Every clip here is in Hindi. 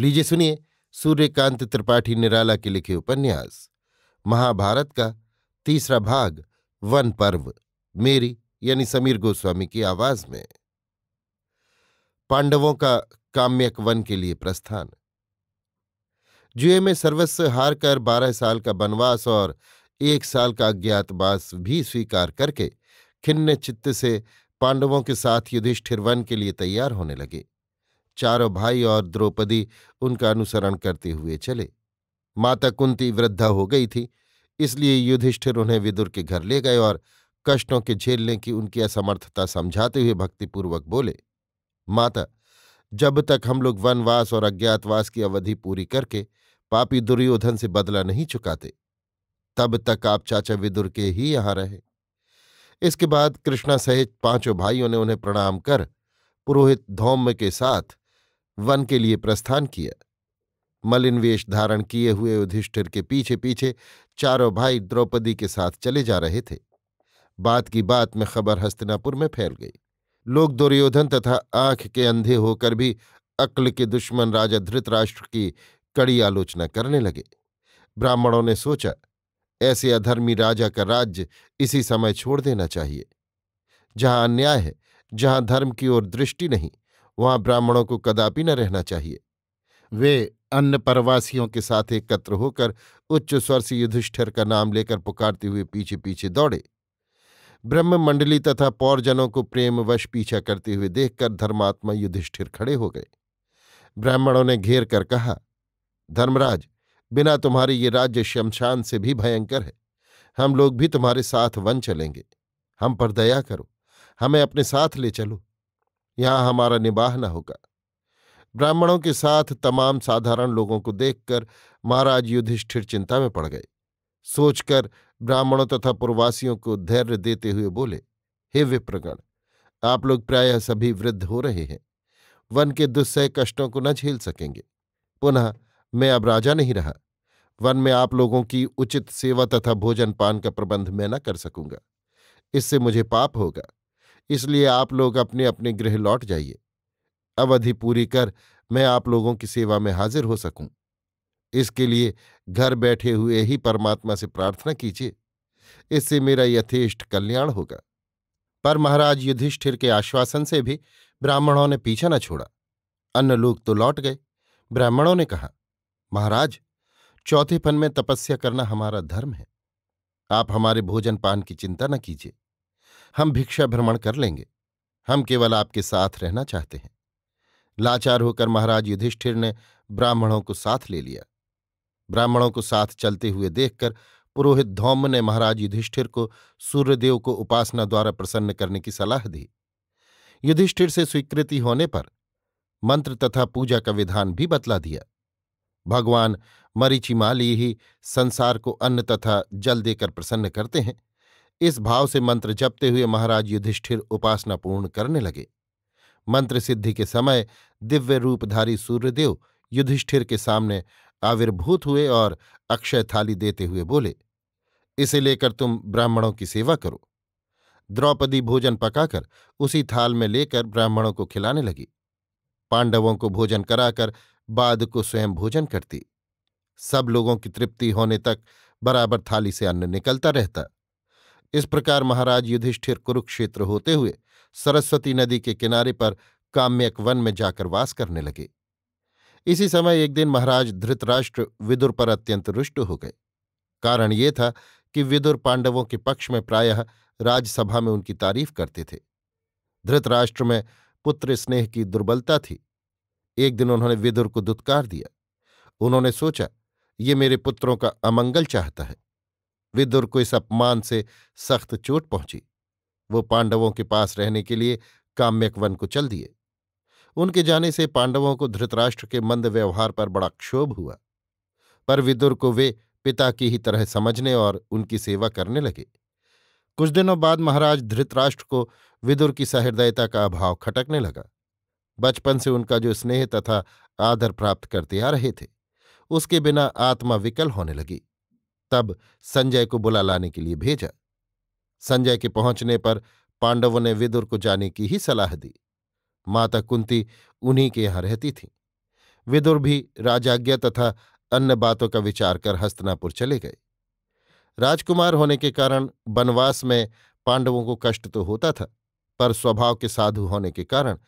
लीजिए सुनिए सूर्यकांत त्रिपाठी निराला के लिखे उपन्यास महाभारत का तीसरा भाग वन पर्व मेरी यानी समीर गोस्वामी की आवाज में पांडवों का काम्यक वन के लिए प्रस्थान जुए में सर्वस्व हार कर बारह साल का वनवास और एक साल का अज्ञातवास भी स्वीकार करके खिन्न चित्त से पांडवों के साथ युधिष्ठिर वन के लिए तैयार होने लगे चारों भाई और द्रौपदी उनका अनुसरण करते हुए चले माता कुंती वृद्धा हो गई थी इसलिए युधिष्ठिर उन्हें विदुर के घर ले गए और कष्टों के झेलने की उनकी असमर्थता समझाते हुए भक्तिपूर्वक बोले माता जब तक हम लोग वनवास और अज्ञातवास की अवधि पूरी करके पापी दुर्योधन से बदला नहीं चुकाते तब तक आप चाचा विदुर के ही यहां रहे इसके बाद कृष्णा सहित पांचों भाइयों ने उन्हें प्रणाम कर पुरोहित धौम्य के साथ वन के लिए प्रस्थान किया मलिन वेश धारण किए हुए युधिष्ठिर के पीछे पीछे चारों भाई द्रौपदी के साथ चले जा रहे थे बात की बात में खबर हस्तिनापुर में फैल गई लोग दुर्योधन तथा आंख के अंधे होकर भी अक्ल के दुश्मन राजा धृतराष्ट्र की कड़ी आलोचना करने लगे ब्राह्मणों ने सोचा ऐसे अधर्मी राजा का राज्य इसी समय छोड़ देना चाहिए जहां अन्याय है जहां धर्म की ओर दृष्टि नहीं वहां ब्राह्मणों को कदापि न रहना चाहिए वे अन्य परवासियों के साथ एकत्र होकर उच्च स्वर से युधिष्ठिर का नाम लेकर पुकारते हुए पीछे पीछे दौड़े ब्रह्म मंडली तथा पौरजनों को प्रेमवश पीछा करते हुए देखकर धर्मात्मा युधिष्ठिर खड़े हो गए ब्राह्मणों ने घेर कर कहा धर्मराज बिना तुम्हारे ये राज्य शमशान से भी भयंकर है हम लोग भी तुम्हारे साथ वन चलेंगे हम पर दया करो हमें अपने साथ ले चलो यहां हमारा निबाह न होगा ब्राह्मणों के साथ तमाम साधारण लोगों को देखकर महाराज युधिष्ठिर चिंता में पड़ गए सोचकर ब्राह्मणों तथा पुरवासियों को धैर्य देते हुए बोले हे विप्रगण आप लोग प्रायः सभी वृद्ध हो रहे हैं वन के दुस्सह कष्टों को न झेल सकेंगे पुनः मैं अब राजा नहीं रहा वन में आप लोगों की उचित सेवा तथा भोजन पान का प्रबंध मैं न कर सकूंगा इससे मुझे पाप होगा इसलिए आप लोग अपने अपने गृह लौट जाइए अवधि पूरी कर मैं आप लोगों की सेवा में हाजिर हो सकूं इसके लिए घर बैठे हुए ही परमात्मा से प्रार्थना कीजिए इससे मेरा यथेष्ट कल्याण होगा पर महाराज युधिष्ठिर के आश्वासन से भी ब्राह्मणों ने पीछा न छोड़ा अन्य लोग तो लौट गए ब्राह्मणों ने कहा महाराज चौथेपन में तपस्या करना हमारा धर्म है आप हमारे भोजन पान की चिंता न कीजिए हम भिक्षा भ्रमण कर लेंगे हम केवल आपके साथ रहना चाहते हैं लाचार होकर महाराज युधिष्ठिर ने ब्राह्मणों को साथ ले लिया ब्राह्मणों को साथ चलते हुए देखकर पुरोहित धौम ने महाराज युधिष्ठिर को सूर्यदेव को उपासना द्वारा प्रसन्न करने की सलाह दी युधिष्ठिर से स्वीकृति होने पर मंत्र तथा पूजा का विधान भी बतला दिया भगवान मरीचिमाली ही संसार को अन्न तथा जल देकर प्रसन्न करते हैं इस भाव से मंत्र जपते हुए महाराज युधिष्ठिर उपासना पूर्ण करने लगे मंत्र सिद्धि के समय दिव्य रूपधारी सूर्यदेव युधिष्ठिर के सामने आविर्भूत हुए और अक्षय थाली देते हुए बोले इसे लेकर तुम ब्राह्मणों की सेवा करो द्रौपदी भोजन पकाकर उसी थाल में लेकर ब्राह्मणों को खिलाने लगी पांडवों को भोजन कराकर बाद को स्वयं भोजन करती सब लोगों की तृप्ति होने तक बराबर थाली से अन्न निकलता रहता इस प्रकार महाराज युधिष्ठिर कुरुक्षेत्र होते हुए सरस्वती नदी के किनारे पर काम्यक वन में जाकर वास करने लगे इसी समय एक दिन महाराज धृतराष्ट्र विदुर पर अत्यंत रुष्ट हो गए कारण ये था कि विदुर पांडवों के पक्ष में प्रायः राजसभा में उनकी तारीफ करते थे धृतराष्ट्र में पुत्र स्नेह की दुर्बलता थी एक दिन उन्होंने विदुर को दुत्कार दिया उन्होंने सोचा ये मेरे पुत्रों का अमंगल चाहता है विदुर को इस अपमान से सख्त चोट पहुंची वो पांडवों के पास रहने के लिए काम्यक वन को चल दिए उनके जाने से पांडवों को धृतराष्ट्र के मंद व्यवहार पर बड़ा क्षोभ हुआ पर विदुर को वे पिता की ही तरह समझने और उनकी सेवा करने लगे कुछ दिनों बाद महाराज धृतराष्ट्र को विदुर की सहृदयता का अभाव खटकने लगा बचपन से उनका जो स्नेह तथा आदर प्राप्त करते आ रहे थे उसके बिना आत्मा विकल होने लगी तब संजय को बुला लाने के लिए भेजा संजय के पहुंचने पर पांडवों ने विदुर को जाने की ही सलाह दी माता कुंती उन्हीं के यहाँ रहती थी विदुर भी राजाज्ञा तथा अन्य बातों का विचार कर हस्तनापुर चले गए राजकुमार होने के कारण वनवास में पांडवों को कष्ट तो होता था पर स्वभाव के साधु होने के कारण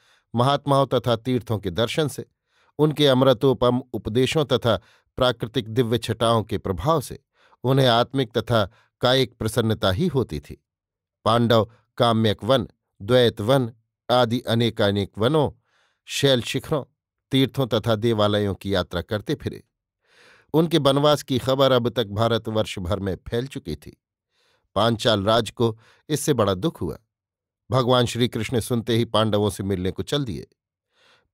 महात्माओं तथा तीर्थों के दर्शन से उनके अमृतोपम उपदेशों तथा प्राकृतिक दिव्य छटाओं के प्रभाव से उन्हें आत्मिक तथा कायिक प्रसन्नता ही होती थी पांडव काम्यक वन द्वैत वन आदि अनेकानेक वनों शैल शिखरों तीर्थों तथा देवालयों की यात्रा करते फिरे उनके वनवास की खबर अब तक भारतवर्ष भर में फैल चुकी थी पांचाल राज को इससे बड़ा दुख हुआ भगवान श्रीकृष्ण सुनते ही पांडवों से मिलने को चल दिए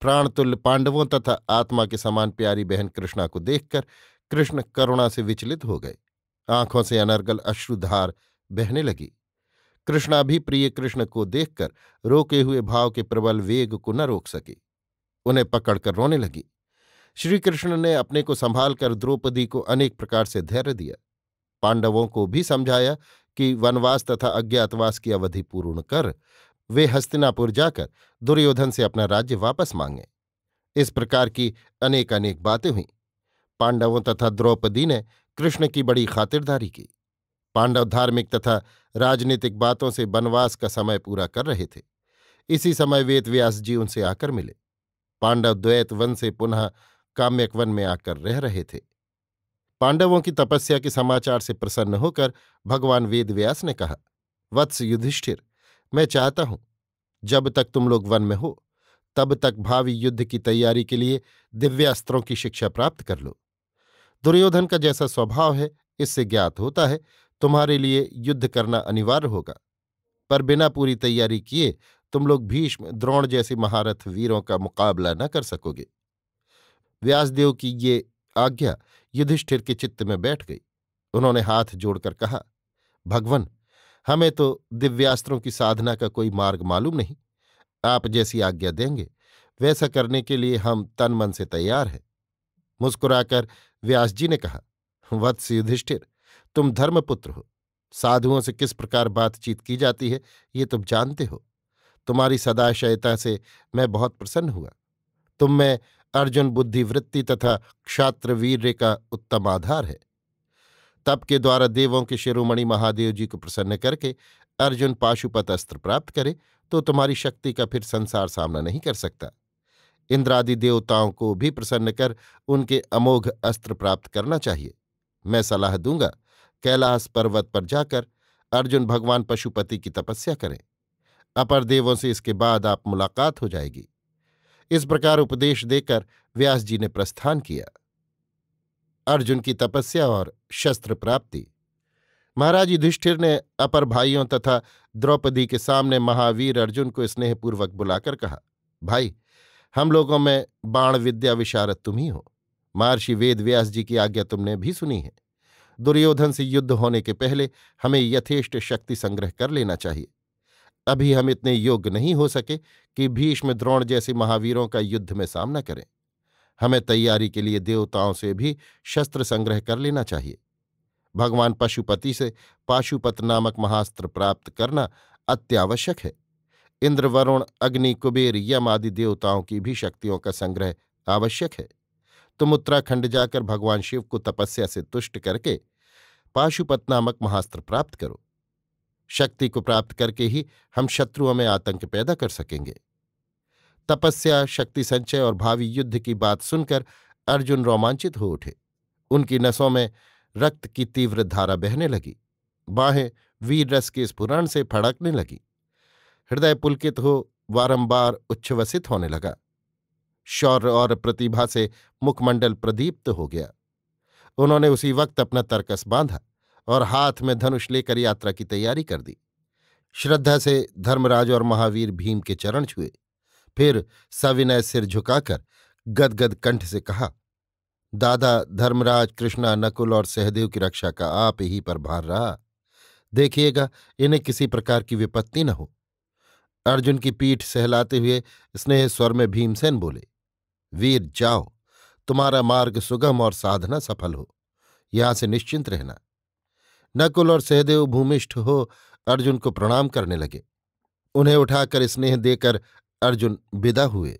प्राणतुल्य पांडवों तथा आत्मा के समान प्यारी बहन कृष्णा को देखकर कृष्ण करुणा से विचलित हो गए आंखों से अनर्गल अश्रुधार बहने लगी कृष्णा भी प्रिय कृष्ण को देखकर रोके हुए भाव के प्रबल वेग को न रोक सकी उन्हें पकड़कर रोने लगी श्री कृष्ण ने अपने को संभालकर द्रौपदी को अनेक प्रकार से धैर्य दिया पांडवों को भी समझाया कि वनवास तथा अज्ञातवास की अवधि पूर्ण कर वे हस्तिनापुर जाकर दुर्योधन से अपना राज्य वापस मांगे इस प्रकार की अनेक अनेक बातें हुई पांडवों तथा द्रौपदी ने कृष्ण की बड़ी खातिरदारी की पांडव धार्मिक तथा राजनीतिक बातों से वनवास का समय पूरा कर रहे थे इसी समय वेद व्यास जी उनसे आकर मिले पांडव द्वैत वन से पुनः काम्यक वन में आकर रह रहे थे पांडवों की तपस्या के समाचार से प्रसन्न होकर भगवान वेदव्यास ने कहा वत्स युधिष्ठिर मैं चाहता हूं जब तक तुम लोग वन में हो तब तक भावी युद्ध की तैयारी के लिए दिव्यास्त्रों की शिक्षा प्राप्त कर लो दुर्योधन का जैसा स्वभाव है इससे ज्ञात होता है तुम्हारे लिए युद्ध करना अनिवार्य होगा पर बिना पूरी तैयारी किए तुम लोग भीष्म द्रोण जैसे महारथ वीरों का मुकाबला न कर सकोगे व्यासदेव की ये आज्ञा युधिष्ठिर के चित्त में बैठ गई उन्होंने हाथ जोड़कर कहा भगवन हमें तो दिव्यास्त्रों की साधना का कोई मार्ग मालूम नहीं आप जैसी आज्ञा देंगे वैसा करने के लिए हम तन मन से तैयार हैं मुस्कुराकर व्यास जी ने कहा वत्स युधिष्ठिर तुम धर्मपुत्र हो साधुओं से किस प्रकार बातचीत की जाती है ये तुम जानते हो तुम्हारी सदाशयता से मैं बहुत प्रसन्न हुआ तुम में अर्जुन बुद्धिवृत्ति तथा क्षात्रवीर्य का उत्तम आधार है तप के द्वारा देवों के शिरोमणि महादेव जी को प्रसन्न करके अर्जुन पाशुपत अस्त्र प्राप्त करे तो तुम्हारी शक्ति का फिर संसार सामना नहीं कर सकता इंद्रादि देवताओं को भी प्रसन्न कर उनके अमोघ अस्त्र प्राप्त करना चाहिए मैं सलाह दूंगा कैलाश पर्वत पर जाकर अर्जुन भगवान पशुपति की तपस्या करें अपर देवों से इसके बाद आप मुलाकात हो जाएगी इस प्रकार उपदेश देकर व्यास जी ने प्रस्थान किया अर्जुन की तपस्या और शस्त्र प्राप्ति महाराज युधिष्ठिर ने अपर भाइयों तथा द्रौपदी के सामने महावीर अर्जुन को स्नेहपूर्वक बुलाकर कहा भाई हम लोगों में बाण विद्या विशारद तुम ही हो महर्षि वेद व्यास जी की आज्ञा तुमने भी सुनी है दुर्योधन से युद्ध होने के पहले हमें यथेष्ट शक्ति संग्रह कर लेना चाहिए अभी हम इतने योग्य नहीं हो सके कि भीष्म द्रोण जैसे महावीरों का युद्ध में सामना करें हमें तैयारी के लिए देवताओं से भी शस्त्र संग्रह कर लेना चाहिए भगवान पशुपति से पाशुपत नामक महास्त्र प्राप्त करना अत्यावश्यक है इंद्र वरुण अग्नि कुबेर यम आदि देवताओं की भी शक्तियों का संग्रह आवश्यक है तुम उत्तराखंड जाकर भगवान शिव को तपस्या से तुष्ट करके पाशुपत नामक महास्त्र प्राप्त करो शक्ति को प्राप्त करके ही हम शत्रुओं में आतंक पैदा कर सकेंगे तपस्या शक्ति संचय और भावी युद्ध की बात सुनकर अर्जुन रोमांचित हो उठे उनकी नसों में रक्त की तीव्र धारा बहने लगी बाहें वीर रस के स्फुरण से फड़कने लगी हृदय पुलकित हो वारंबार उच्छ्वसित होने लगा शौर्य और प्रतिभा से मुखमंडल प्रदीप्त हो गया उन्होंने उसी वक्त अपना तर्कस बांधा और हाथ में धनुष लेकर यात्रा की तैयारी कर दी श्रद्धा से धर्मराज और महावीर भीम के चरण छुए फिर सविनय सिर झुकाकर गदगद कंठ से कहा दादा धर्मराज कृष्णा नकुल और सहदेव की रक्षा का आप ही पर भार रहा देखिएगा इन्हें किसी प्रकार की विपत्ति न हो अर्जुन की पीठ सहलाते हुए स्नेह स्वर में भीमसेन बोले वीर जाओ तुम्हारा मार्ग सुगम और साधना सफल हो यहां से निश्चिंत रहना नकुल और सहदेव भूमिष्ठ हो अर्जुन को प्रणाम करने लगे उन्हें उठाकर स्नेह देकर अर्जुन विदा हुए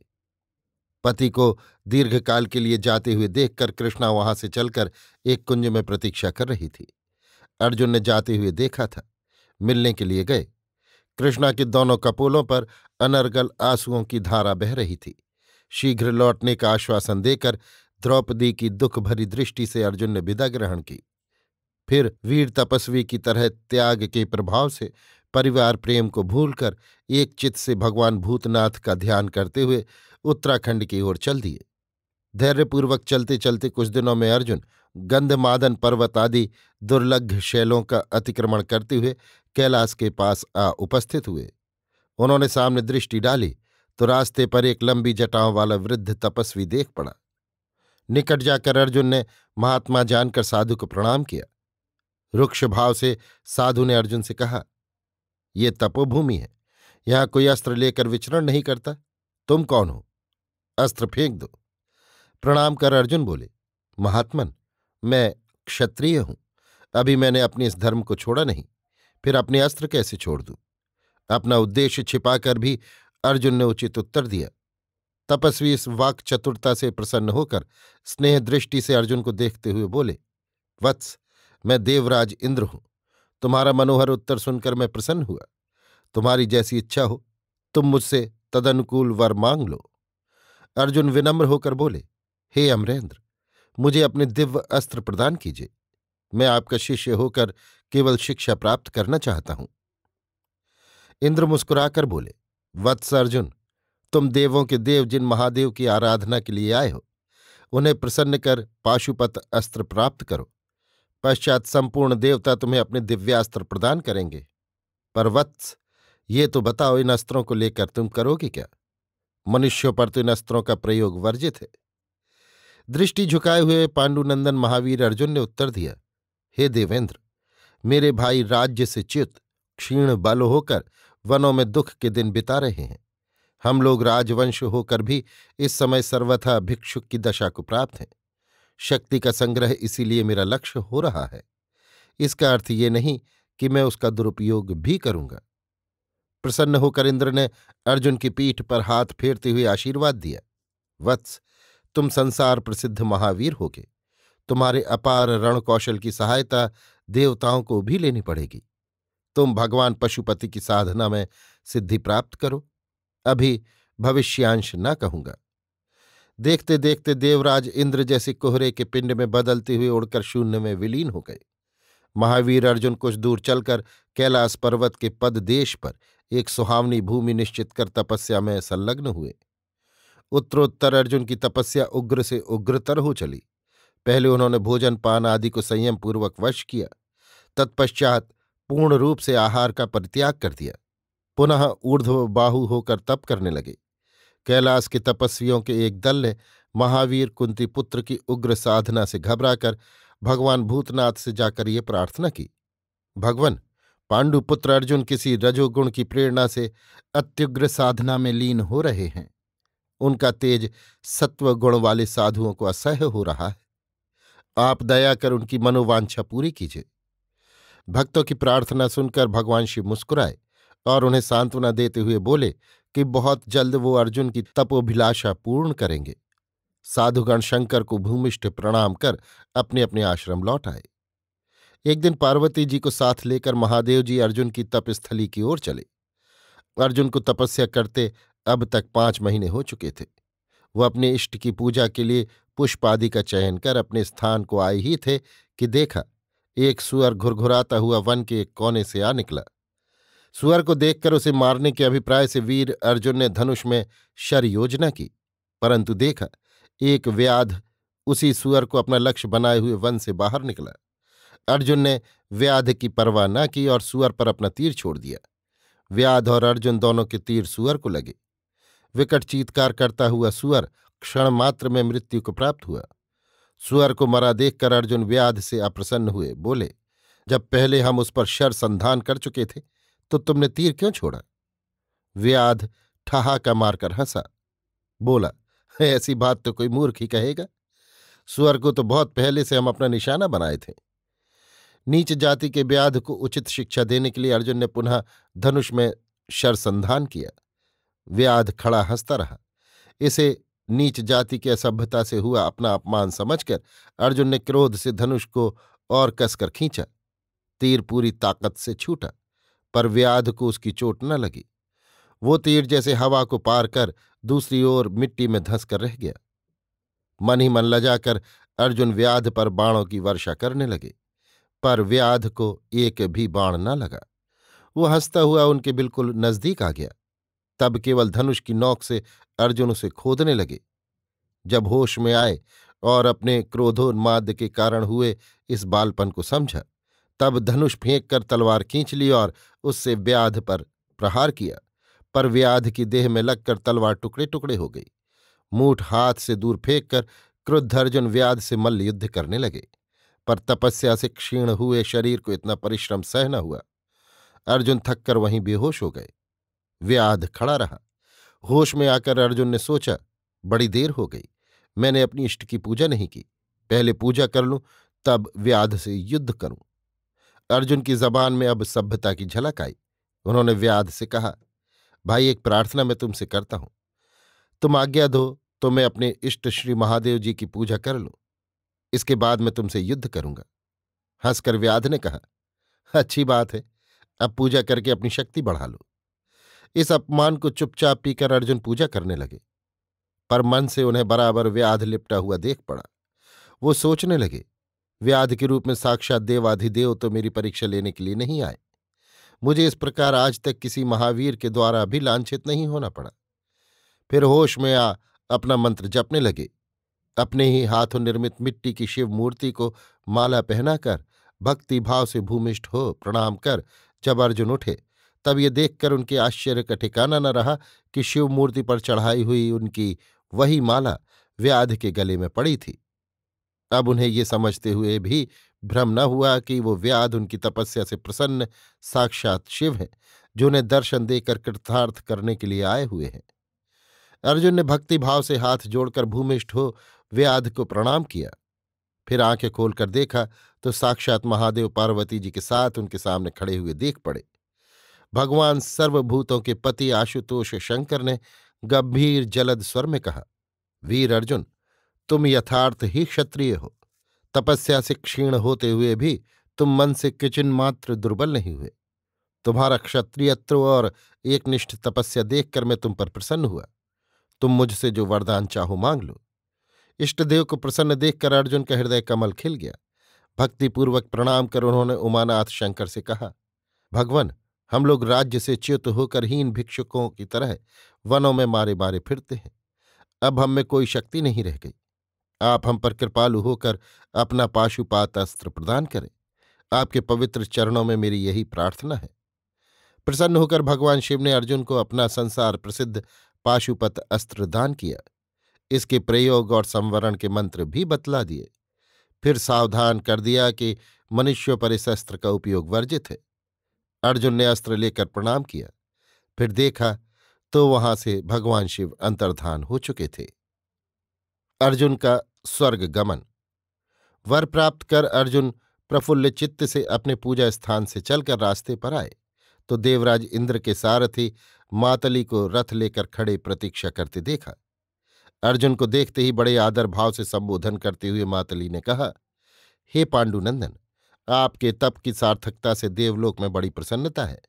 पति को दीर्घकाल के लिए जाते हुए देखकर कृष्णा वहां से चलकर एक कुंज में प्रतीक्षा कर रही थी अर्जुन ने जाते हुए देखा था मिलने के लिए गए कृष्णा के दोनों कपोलों पर अनर्गल आंसुओं की धारा बह रही थी शीघ्र लौटने का आश्वासन देकर द्रौपदी की दुख भरी दृष्टि से अर्जुन ने विदा ग्रहण की फिर वीर तपस्वी की तरह त्याग के प्रभाव से परिवार प्रेम को भूलकर एक चित्त से भगवान भूतनाथ का ध्यान करते हुए उत्तराखंड की ओर चल दिए धैर्यपूर्वक चलते चलते कुछ दिनों में अर्जुन गंधमादन पर्वत आदि दुर्लघ शैलों का अतिक्रमण करते हुए कैलाश के पास आ उपस्थित हुए उन्होंने सामने दृष्टि डाली तो रास्ते पर एक लंबी जटाओं वाला वृद्ध तपस्वी देख पड़ा निकट जाकर अर्जुन ने महात्मा जानकर साधु को प्रणाम किया रुक्ष भाव से साधु ने अर्जुन से कहा ये तपोभूमि है यहां कोई अस्त्र लेकर विचरण नहीं करता तुम कौन हो अस्त्र फेंक दो प्रणाम कर अर्जुन बोले महात्मन मैं क्षत्रिय हूं अभी मैंने अपने इस धर्म को छोड़ा नहीं फिर अपने अस्त्र कैसे छोड़ दूं अपना उद्देश्य छिपाकर भी अर्जुन ने उचित उत्तर दिया तपस्वी इस वाक चतुरता से प्रसन्न होकर स्नेह दृष्टि से अर्जुन को देखते हुए बोले वत्स मैं देवराज इंद्र हूं तुम्हारा मनोहर उत्तर सुनकर मैं प्रसन्न हुआ तुम्हारी जैसी इच्छा हो तुम मुझसे तदनुकूल वर मांग लो अर्जुन विनम्र होकर बोले हे अमरेंद्र मुझे अपने दिव्य अस्त्र प्रदान कीजिए मैं आपका शिष्य होकर केवल शिक्षा प्राप्त करना चाहता हूं इंद्र मुस्कुराकर बोले वत्स अर्जुन तुम देवों के देव जिन महादेव की आराधना के लिए आए हो उन्हें प्रसन्न कर पाशुपत अस्त्र प्राप्त करो पश्चात संपूर्ण देवता तुम्हें अपने दिव्यास्त्र प्रदान करेंगे पर वत्स ये तो बताओ इन अस्त्रों को लेकर तुम करोगे क्या मनुष्यों पर तो इन अस्त्रों का प्रयोग वर्जित है दृष्टि झुकाए हुए पांडुनंदन महावीर अर्जुन ने उत्तर दिया हे देवेंद्र मेरे भाई राज्य से च्युत क्षीण बल होकर वनों में दुख के दिन बिता रहे हैं हम लोग राजवंश होकर भी इस समय सर्वथा भिक्षुक की दशा को प्राप्त हैं शक्ति का संग्रह इसीलिए मेरा लक्ष्य हो रहा है इसका अर्थ ये नहीं कि मैं उसका दुरुपयोग भी करूंगा प्रसन्न होकर इंद्र ने अर्जुन की पीठ पर हाथ फेरते हुए आशीर्वाद दिया वत्स तुम संसार प्रसिद्ध महावीर होगे तुम्हारे अपार रणकौशल की सहायता देवताओं को भी लेनी पड़ेगी तुम भगवान पशुपति की साधना में सिद्धि प्राप्त करो अभी भविष्यांश न कहूंगा देखते देखते देवराज इंद्र जैसे कोहरे के पिंड में बदलते हुए उड़कर शून्य में विलीन हो गए महावीर अर्जुन कुछ दूर चलकर कैलाश पर्वत के पद देश पर एक सुहावनी भूमि निश्चित कर तपस्या में संलग्न हुए उत्तरोत्तर अर्जुन की तपस्या उग्र से उग्रतर हो चली पहले उन्होंने भोजन पान आदि को संयम पूर्वक वश किया तत्पश्चात पूर्ण रूप से आहार का परित्याग कर दिया पुनः ऊर्ध्व बाहु होकर तप करने लगे कैलाश के तपस्वियों के एक दल ने महावीर कुंती पुत्र की उग्र साधना से घबराकर भगवान भूतनाथ से जाकर ये प्रार्थना की भगवान पांडुपुत्र अर्जुन किसी रजोगुण की प्रेरणा से अत्युग्र साधना में लीन हो रहे हैं उनका तेज सत्व गुण वाले साधुओं को असह्य हो रहा है आप दया कर उनकी मनोवांछा पूरी कीजिए भक्तों की प्रार्थना सुनकर भगवान शिव मुस्कुराए और उन्हें सांत्वना देते हुए बोले कि बहुत जल्द वो अर्जुन की तपोभिलाषा पूर्ण करेंगे साधुगण शंकर को भूमिष्ठ प्रणाम कर अपने अपने आश्रम लौट आए एक दिन पार्वती जी को साथ लेकर महादेव जी अर्जुन की तपस्थली की ओर चले अर्जुन को तपस्या करते अब तक पांच महीने हो चुके थे वह अपने इष्ट की पूजा के लिए पुष्प आदि का चयन कर अपने स्थान को आए ही थे कि देखा एक सुअर घुरघुराता हुआ वन के एक कोने से आ निकला सुअर को देखकर उसे मारने के अभिप्राय से वीर अर्जुन ने धनुष में शर योजना की परंतु देखा एक व्याध उसी सुअर को अपना लक्ष्य बनाए हुए वन से बाहर निकला अर्जुन ने व्याध की परवाह न की और सुअर पर अपना तीर छोड़ दिया व्याध और अर्जुन दोनों के तीर सुअर को लगे विकट चीतकार करता हुआ सुअर क्षण मात्र में मृत्यु को प्राप्त हुआ सुअर को मरा देखकर अर्जुन व्याध से अप्रसन्न हुए बोले जब पहले हम उस पर शर संधान कर चुके थे तो तुमने तीर क्यों छोड़ा व्याध ठहाका मारकर हंसा बोला ऐसी बात तो कोई मूर्ख ही कहेगा सुअर को तो बहुत पहले से हम अपना निशाना बनाए थे नीच जाति के व्याध को उचित शिक्षा देने के लिए अर्जुन ने पुनः धनुष में शरसंधान किया व्याध खड़ा हंसता रहा इसे नीच जाति की असभ्यता से हुआ अपना अपमान समझकर अर्जुन ने क्रोध से धनुष को और कसकर खींचा तीर पूरी ताकत से छूटा पर व्याध को उसकी चोट न लगी वो तीर जैसे हवा को पार कर दूसरी ओर मिट्टी में धंस कर रह गया मन ही मन लजाकर अर्जुन व्याध पर बाणों की वर्षा करने लगे पर व्याध को एक भी बाण न लगा वो हंसता हुआ उनके बिल्कुल नजदीक आ गया तब केवल धनुष की नोक से अर्जुन उसे खोदने लगे जब होश में आए और अपने क्रोधोन्माद के कारण हुए इस बालपन को समझा तब धनुष फेंक कर तलवार खींच ली और उससे व्याध पर प्रहार किया पर व्याध की देह में लगकर तलवार टुकड़े टुकड़े हो गई मूठ हाथ से दूर फेंक कर क्रुद्ध अर्जुन व्याध से मल्ल युद्ध करने लगे पर तपस्या से क्षीण हुए शरीर को इतना परिश्रम सहना हुआ अर्जुन थककर वहीं बेहोश हो गए व्याध खड़ा रहा होश में आकर अर्जुन ने सोचा बड़ी देर हो गई मैंने अपनी इष्ट की पूजा नहीं की पहले पूजा कर लूं तब व्याध से युद्ध करूं अर्जुन की जबान में अब सभ्यता की झलक आई उन्होंने व्याध से कहा भाई एक प्रार्थना मैं तुमसे करता हूं तुम आज्ञा दो तो मैं अपने इष्ट श्री महादेव जी की पूजा कर लूं इसके बाद मैं तुमसे युद्ध करूंगा हंसकर व्याध ने कहा अच्छी बात है अब पूजा करके अपनी शक्ति बढ़ा लो इस अपमान को चुपचाप पीकर अर्जुन पूजा करने लगे पर मन से उन्हें बराबर व्याध लिपटा हुआ देख पड़ा वो सोचने लगे व्याध के रूप में साक्षात देवाधिदेव तो मेरी परीक्षा लेने के लिए नहीं आए मुझे इस प्रकार आज तक किसी महावीर के द्वारा भी लांछित नहीं होना पड़ा फिर होश में आ अपना मंत्र जपने लगे अपने ही हाथों निर्मित मिट्टी की शिव मूर्ति को माला पहनाकर भक्ति भाव से भूमिष्ठ हो प्रणाम कर जब अर्जुन उठे तब ये देखकर उनके आश्चर्य का ठिकाना न रहा कि शिव मूर्ति पर चढ़ाई हुई उनकी वही माला व्याध के गले में पड़ी थी अब उन्हें ये समझते हुए भी भ्रम न हुआ कि वो व्याध उनकी तपस्या से प्रसन्न साक्षात शिव हैं जो उन्हें दर्शन देकर कृतार्थ करने के लिए आए हुए हैं अर्जुन ने भक्ति भाव से हाथ जोड़कर भूमिष्ठ हो व्याध को प्रणाम किया फिर आंखें खोलकर देखा तो साक्षात महादेव पार्वती जी के साथ उनके सामने खड़े हुए देख पड़े भगवान सर्वभूतों के पति आशुतोष शंकर ने गंभीर जलद स्वर में कहा वीर अर्जुन तुम यथार्थ ही क्षत्रिय हो तपस्या से क्षीण होते हुए भी तुम मन से किचिन मात्र दुर्बल नहीं हुए तुम्हारा क्षत्रियत्व और एकनिष्ठ तपस्या देखकर मैं तुम पर प्रसन्न हुआ तुम मुझसे जो वरदान चाहो मांग लो इष्टदेव को प्रसन्न देखकर अर्जुन का हृदय कमल खिल गया भक्तिपूर्वक प्रणाम कर उन्होंने उमानाथ शंकर से कहा भगवान हम लोग राज्य से च्युत होकर हीन भिक्षुकों की तरह वनों में मारे मारे फिरते हैं अब हम में कोई शक्ति नहीं रह गई आप हम पर कृपालु होकर अपना पाशुपात अस्त्र प्रदान करें आपके पवित्र चरणों में मेरी यही प्रार्थना है प्रसन्न होकर भगवान शिव ने अर्जुन को अपना संसार प्रसिद्ध पाशुपत अस्त्र दान किया इसके प्रयोग और संवरण के मंत्र भी बतला दिए फिर सावधान कर दिया कि मनुष्यों पर इस अस्त्र का उपयोग वर्जित है अर्जुन ने अस्त्र लेकर प्रणाम किया फिर देखा तो वहां से भगवान शिव अंतर्धान हो चुके थे अर्जुन का स्वर्ग गमन वर प्राप्त कर अर्जुन प्रफुल्ल चित्त से अपने पूजा स्थान से चलकर रास्ते पर आए तो देवराज इंद्र के सारथी मातली को रथ लेकर खड़े प्रतीक्षा करते देखा अर्जुन को देखते ही बड़े आदर भाव से संबोधन करते हुए मातली ने कहा हे पांडुनंदन आपके तप की सार्थकता से देवलोक में बड़ी प्रसन्नता है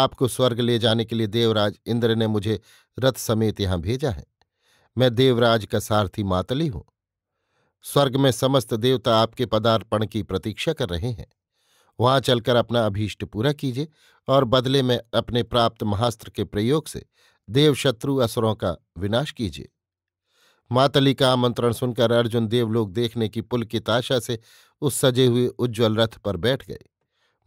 आपको स्वर्ग ले जाने के लिए देवराज इंद्र ने मुझे रथ समेत यहाँ भेजा है मैं देवराज का सारथी मातली हूँ स्वर्ग में समस्त देवता आपके पदार्पण की प्रतीक्षा कर रहे हैं वहां चलकर अपना अभीष्ट पूरा कीजिए और बदले में अपने प्राप्त महास्त्र के प्रयोग से देवशत्रु असुरों का विनाश कीजिए मातली का आमंत्रण सुनकर अर्जुन देवलोक देखने की पुल की ताशा से उस सजे हुए उज्ज्वल रथ पर बैठ गए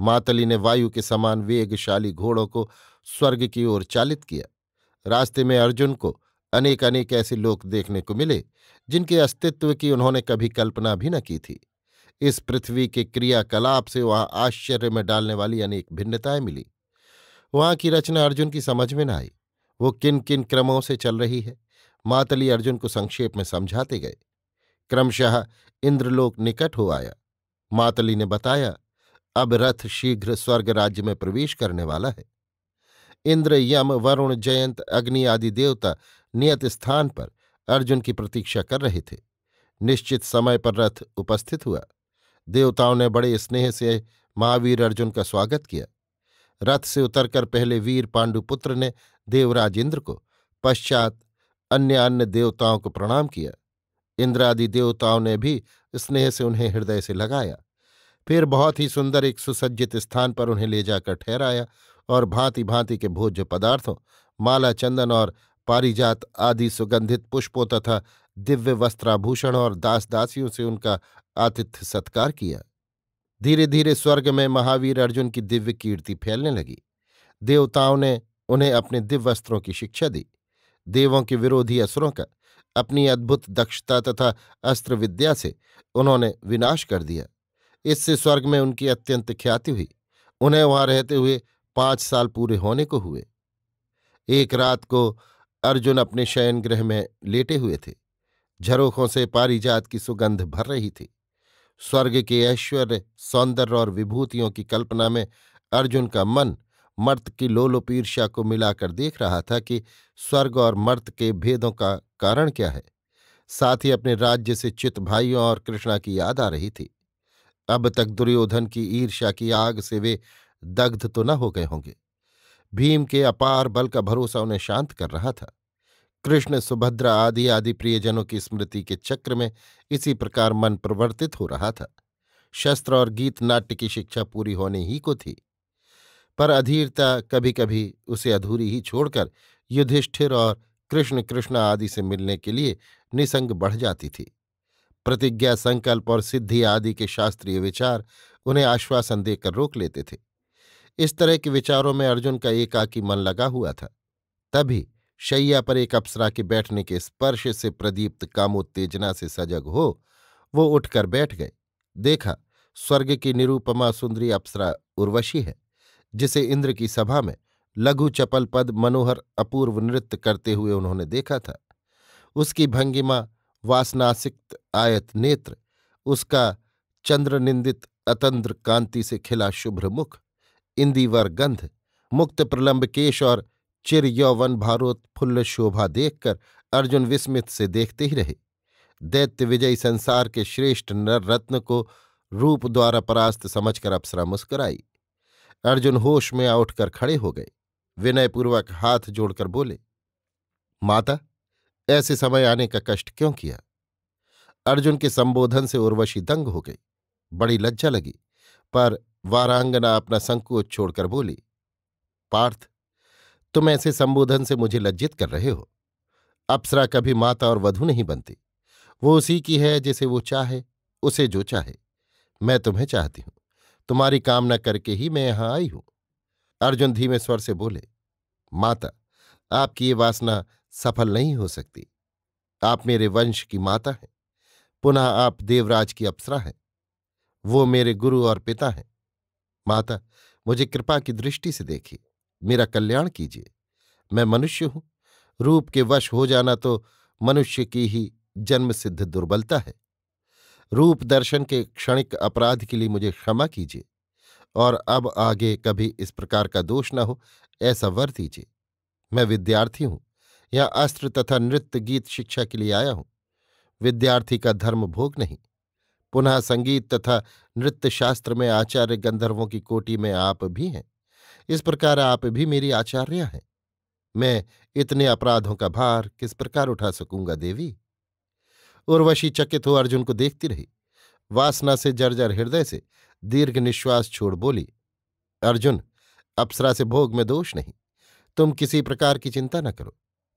मातली ने वायु के समान वेगशाली घोड़ों को स्वर्ग की ओर चालित किया रास्ते में अर्जुन को अनेक अनेक ऐसे लोग देखने को मिले जिनके अस्तित्व की उन्होंने कभी कल्पना भी न की थी इस पृथ्वी के क्रियाकलाप से वहां आश्चर्य में डालने वाली अनेक भिन्नताएं मिली वहां की रचना अर्जुन की समझ में न आई वो किन किन क्रमों से चल रही है मातली अर्जुन को संक्षेप में समझाते गए क्रमशः इंद्रलोक निकट हो आया मातली ने बताया अब रथ शीघ्र स्वर्ग राज्य में प्रवेश करने वाला है इंद्र यम वरुण जयंत अग्नि आदि देवता नियत स्थान पर अर्जुन की प्रतीक्षा कर रहे थे निश्चित समय पर रथ उपस्थित हुआ देवताओं ने बड़े स्नेह से महावीर अर्जुन का स्वागत किया रथ से उतरकर पहले वीर पांडुपुत्र ने देवराज इंद्र को पश्चात अन्य अन्य देवताओं को प्रणाम किया इंद्रादि देवताओं ने भी स्नेह से उन्हें हृदय से लगाया फिर बहुत ही सुंदर एक सुसज्जित स्थान पर उन्हें ले जाकर ठहराया और भांति भांति के भोज्य पदार्थों माला चंदन और पारिजात आदि सुगंधित पुष्पों तथा दिव्य वस्त्राभूषण और दास दासियों से उनका आतिथ्य सत्कार किया धीरे धीरे स्वर्ग में महावीर अर्जुन की दिव्य कीर्ति फैलने लगी देवताओं ने उन्हें अपने दिव्य वस्त्रों की शिक्षा दी देवों के विरोधी असुरों का अपनी अद्भुत दक्षता तथा अस्त्र विद्या से उन्होंने विनाश कर दिया इससे स्वर्ग में उनकी अत्यंत ख्याति हुई उन्हें वहां रहते हुए पांच साल पूरे होने को हुए एक रात को अर्जुन अपने शयन गृह में लेटे हुए थे झरोखों से पारिजात की सुगंध भर रही थी स्वर्ग के ऐश्वर्य सौंदर्य और विभूतियों की कल्पना में अर्जुन का मन मर्त की लोलोपीर्षा को मिलाकर देख रहा था कि स्वर्ग और मर्त के भेदों का कारण क्या है साथ ही अपने राज्य से चित भाइयों और कृष्णा की याद आ रही थी अब तक दुर्योधन की ईर्ष्या की आग से वे दग्ध तो न हो गए होंगे भीम के अपार बल का भरोसा उन्हें शांत कर रहा था कृष्ण सुभद्रा आदि आदि प्रियजनों की स्मृति के चक्र में इसी प्रकार मन प्रवर्तित हो रहा था शस्त्र और गीत नाट्य की शिक्षा पूरी होने ही को थी पर अधीरता कभी कभी उसे अधूरी ही छोड़कर युधिष्ठिर और कृष्ण कृष्ण आदि से मिलने के लिए निसंग बढ़ जाती थी प्रतिज्ञा संकल्प और सिद्धि आदि के शास्त्रीय विचार उन्हें आश्वासन देकर रोक लेते थे इस तरह के विचारों में अर्जुन का एकाकी मन लगा हुआ था तभी शैया पर एक अप्सरा के बैठने के स्पर्श से प्रदीप्त कामोत्तेजना से सजग हो वो उठकर बैठ गए देखा स्वर्ग की निरूपमा सुंदरी अप्सरा उर्वशी है जिसे इंद्र की सभा में लघु चपल पद मनोहर अपूर्व नृत्य करते हुए उन्होंने देखा था उसकी भंगिमा वासनासिक्त आयत नेत्र उसका चंद्रनिंदित अतंद्र कांति से खिला शुभ्र मुख इंदीवर गंध मुक्त प्रलंब केश और चिर यौवन भारोत्फुल्ल शोभा देखकर अर्जुन विस्मित से देखते ही रहे दैत्य विजयी संसार के श्रेष्ठ नर रत्न को रूप द्वारा परास्त समझकर अप्सरा मुस्कराई अर्जुन होश में आ उठकर खड़े हो गए विनयपूर्वक हाथ जोड़कर बोले माता ऐसे समय आने का कष्ट क्यों किया अर्जुन के संबोधन से उर्वशी दंग हो गई बड़ी लज्जा लगी पर वारांगना अपना संकोच छोड़कर बोली पार्थ तुम ऐसे संबोधन से मुझे लज्जित कर रहे हो अप्सरा कभी माता और वधु नहीं बनती वो उसी की है जिसे वो चाहे उसे जो चाहे मैं तुम्हें चाहती हूं तुम्हारी कामना करके ही मैं यहां आई हूं अर्जुन धीमे स्वर से बोले माता आपकी ये वासना सफल नहीं हो सकती आप मेरे वंश की माता हैं पुनः आप देवराज की अप्सरा हैं वो मेरे गुरु और पिता हैं माता मुझे कृपा की दृष्टि से देखिए मेरा कल्याण कीजिए मैं मनुष्य हूं रूप के वश हो जाना तो मनुष्य की ही जन्मसिद्ध दुर्बलता है रूप दर्शन के क्षणिक अपराध के लिए मुझे क्षमा कीजिए और अब आगे कभी इस प्रकार का दोष न हो ऐसा वर दीजिए मैं विद्यार्थी हूं या अस्त्र तथा नृत्य गीत शिक्षा के लिए आया हूं विद्यार्थी का धर्म भोग नहीं पुनः संगीत तथा नृत्य शास्त्र में आचार्य गंधर्वों की कोटि में आप भी हैं इस प्रकार आप भी मेरी आचार्य हैं मैं इतने अपराधों का भार किस प्रकार उठा सकूंगा देवी उर्वशी चकित हो अर्जुन को देखती रही वासना से जर्जर हृदय से दीर्घ निश्वास छोड़ बोली अर्जुन अप्सरा से भोग में दोष नहीं तुम किसी प्रकार की चिंता न करो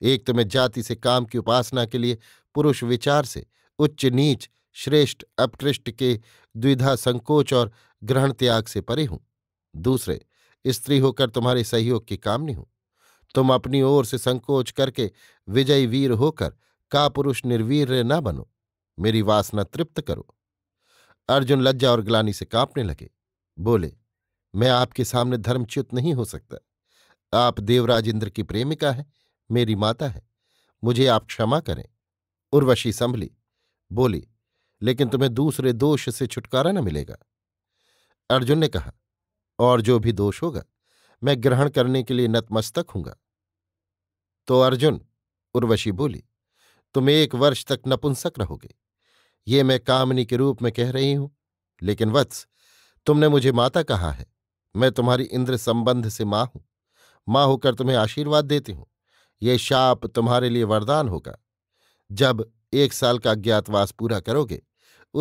एक तुम्हें जाति से काम की उपासना के लिए पुरुष विचार से उच्च नीच श्रेष्ठ अपकृष्ट के द्विधा संकोच और ग्रहण त्याग से परे हूं दूसरे स्त्री होकर तुम्हारे सहयोग की कामनी हूं तुम अपनी ओर से संकोच करके विजयी वीर होकर का पुरुष निर्वीर न बनो मेरी वासना तृप्त करो अर्जुन लज्जा और ग्लानी से कांपने लगे बोले मैं आपके सामने धर्मच्युत नहीं हो सकता आप देवराज इंद्र की प्रेमिका है मेरी माता है मुझे आप क्षमा करें उर्वशी संभली बोली लेकिन तुम्हें दूसरे दोष से छुटकारा न मिलेगा अर्जुन ने कहा और जो भी दोष होगा मैं ग्रहण करने के लिए नतमस्तक हूंगा तो अर्जुन उर्वशी बोली तुम एक वर्ष तक नपुंसक रहोगे ये मैं कामनी के रूप में कह रही हूं लेकिन वत्स तुमने मुझे माता कहा है मैं तुम्हारी इंद्र संबंध से मां हूं मां होकर तुम्हें आशीर्वाद देती हूं यह शाप तुम्हारे लिए वरदान होगा जब एक साल का अज्ञातवास पूरा करोगे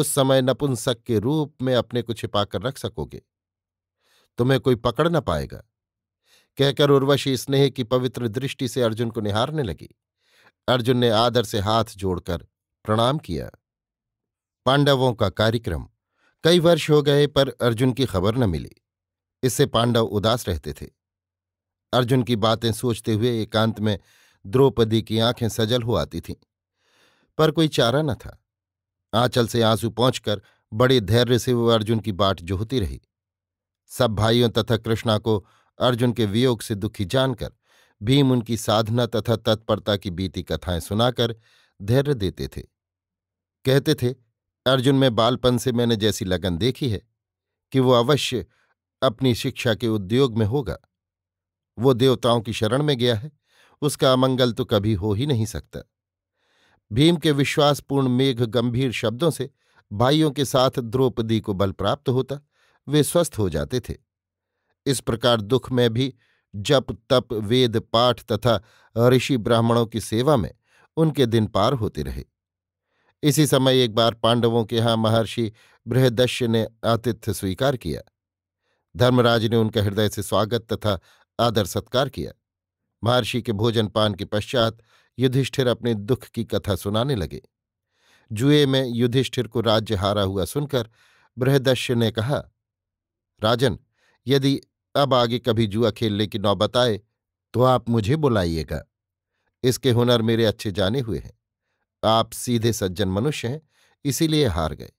उस समय नपुंसक के रूप में अपने को छिपाकर रख सकोगे तुम्हें कोई पकड़ न पाएगा कहकर उर्वशी स्नेह की पवित्र दृष्टि से अर्जुन को निहारने लगी अर्जुन ने आदर से हाथ जोड़कर प्रणाम किया पांडवों का कार्यक्रम कई वर्ष हो गए पर अर्जुन की खबर न मिली इससे पांडव उदास रहते थे अर्जुन की बातें सोचते हुए एकांत में द्रौपदी की आंखें सजल हो आती थीं पर कोई चारा न था आंचल से आंसू पहुंचकर बड़े धैर्य से वो अर्जुन की बाट जोहती रही सब भाइयों तथा कृष्णा को अर्जुन के वियोग से दुखी जानकर भीम उनकी साधना तथा तत्परता की बीती कथाएं सुनाकर धैर्य देते थे कहते थे अर्जुन में बालपन से मैंने जैसी लगन देखी है कि वो अवश्य अपनी शिक्षा के उद्योग में होगा वो देवताओं की शरण में गया है उसका अमंगल तो कभी हो ही नहीं सकता भीम के विश्वासपूर्ण मेघ गंभीर शब्दों से भाइयों के साथ द्रौपदी को बल प्राप्त होता वे स्वस्थ हो जाते थे इस प्रकार दुख में भी जप तप वेद पाठ तथा ऋषि ब्राह्मणों की सेवा में उनके दिन पार होते रहे इसी समय एक बार पांडवों के यहां महर्षि बृहदश्य ने आतिथ्य स्वीकार किया धर्मराज ने उनका हृदय से स्वागत तथा आदर सत्कार किया महर्षि के भोजन पान के पश्चात युधिष्ठिर अपने दुख की कथा सुनाने लगे जुए में युधिष्ठिर को राज्य हारा हुआ सुनकर बृहदश्य ने कहा राजन यदि अब आगे कभी जुआ खेलने की नौबत आए तो आप मुझे बुलाइएगा इसके हुनर मेरे अच्छे जाने हुए हैं आप सीधे सज्जन मनुष्य हैं इसीलिए हार गए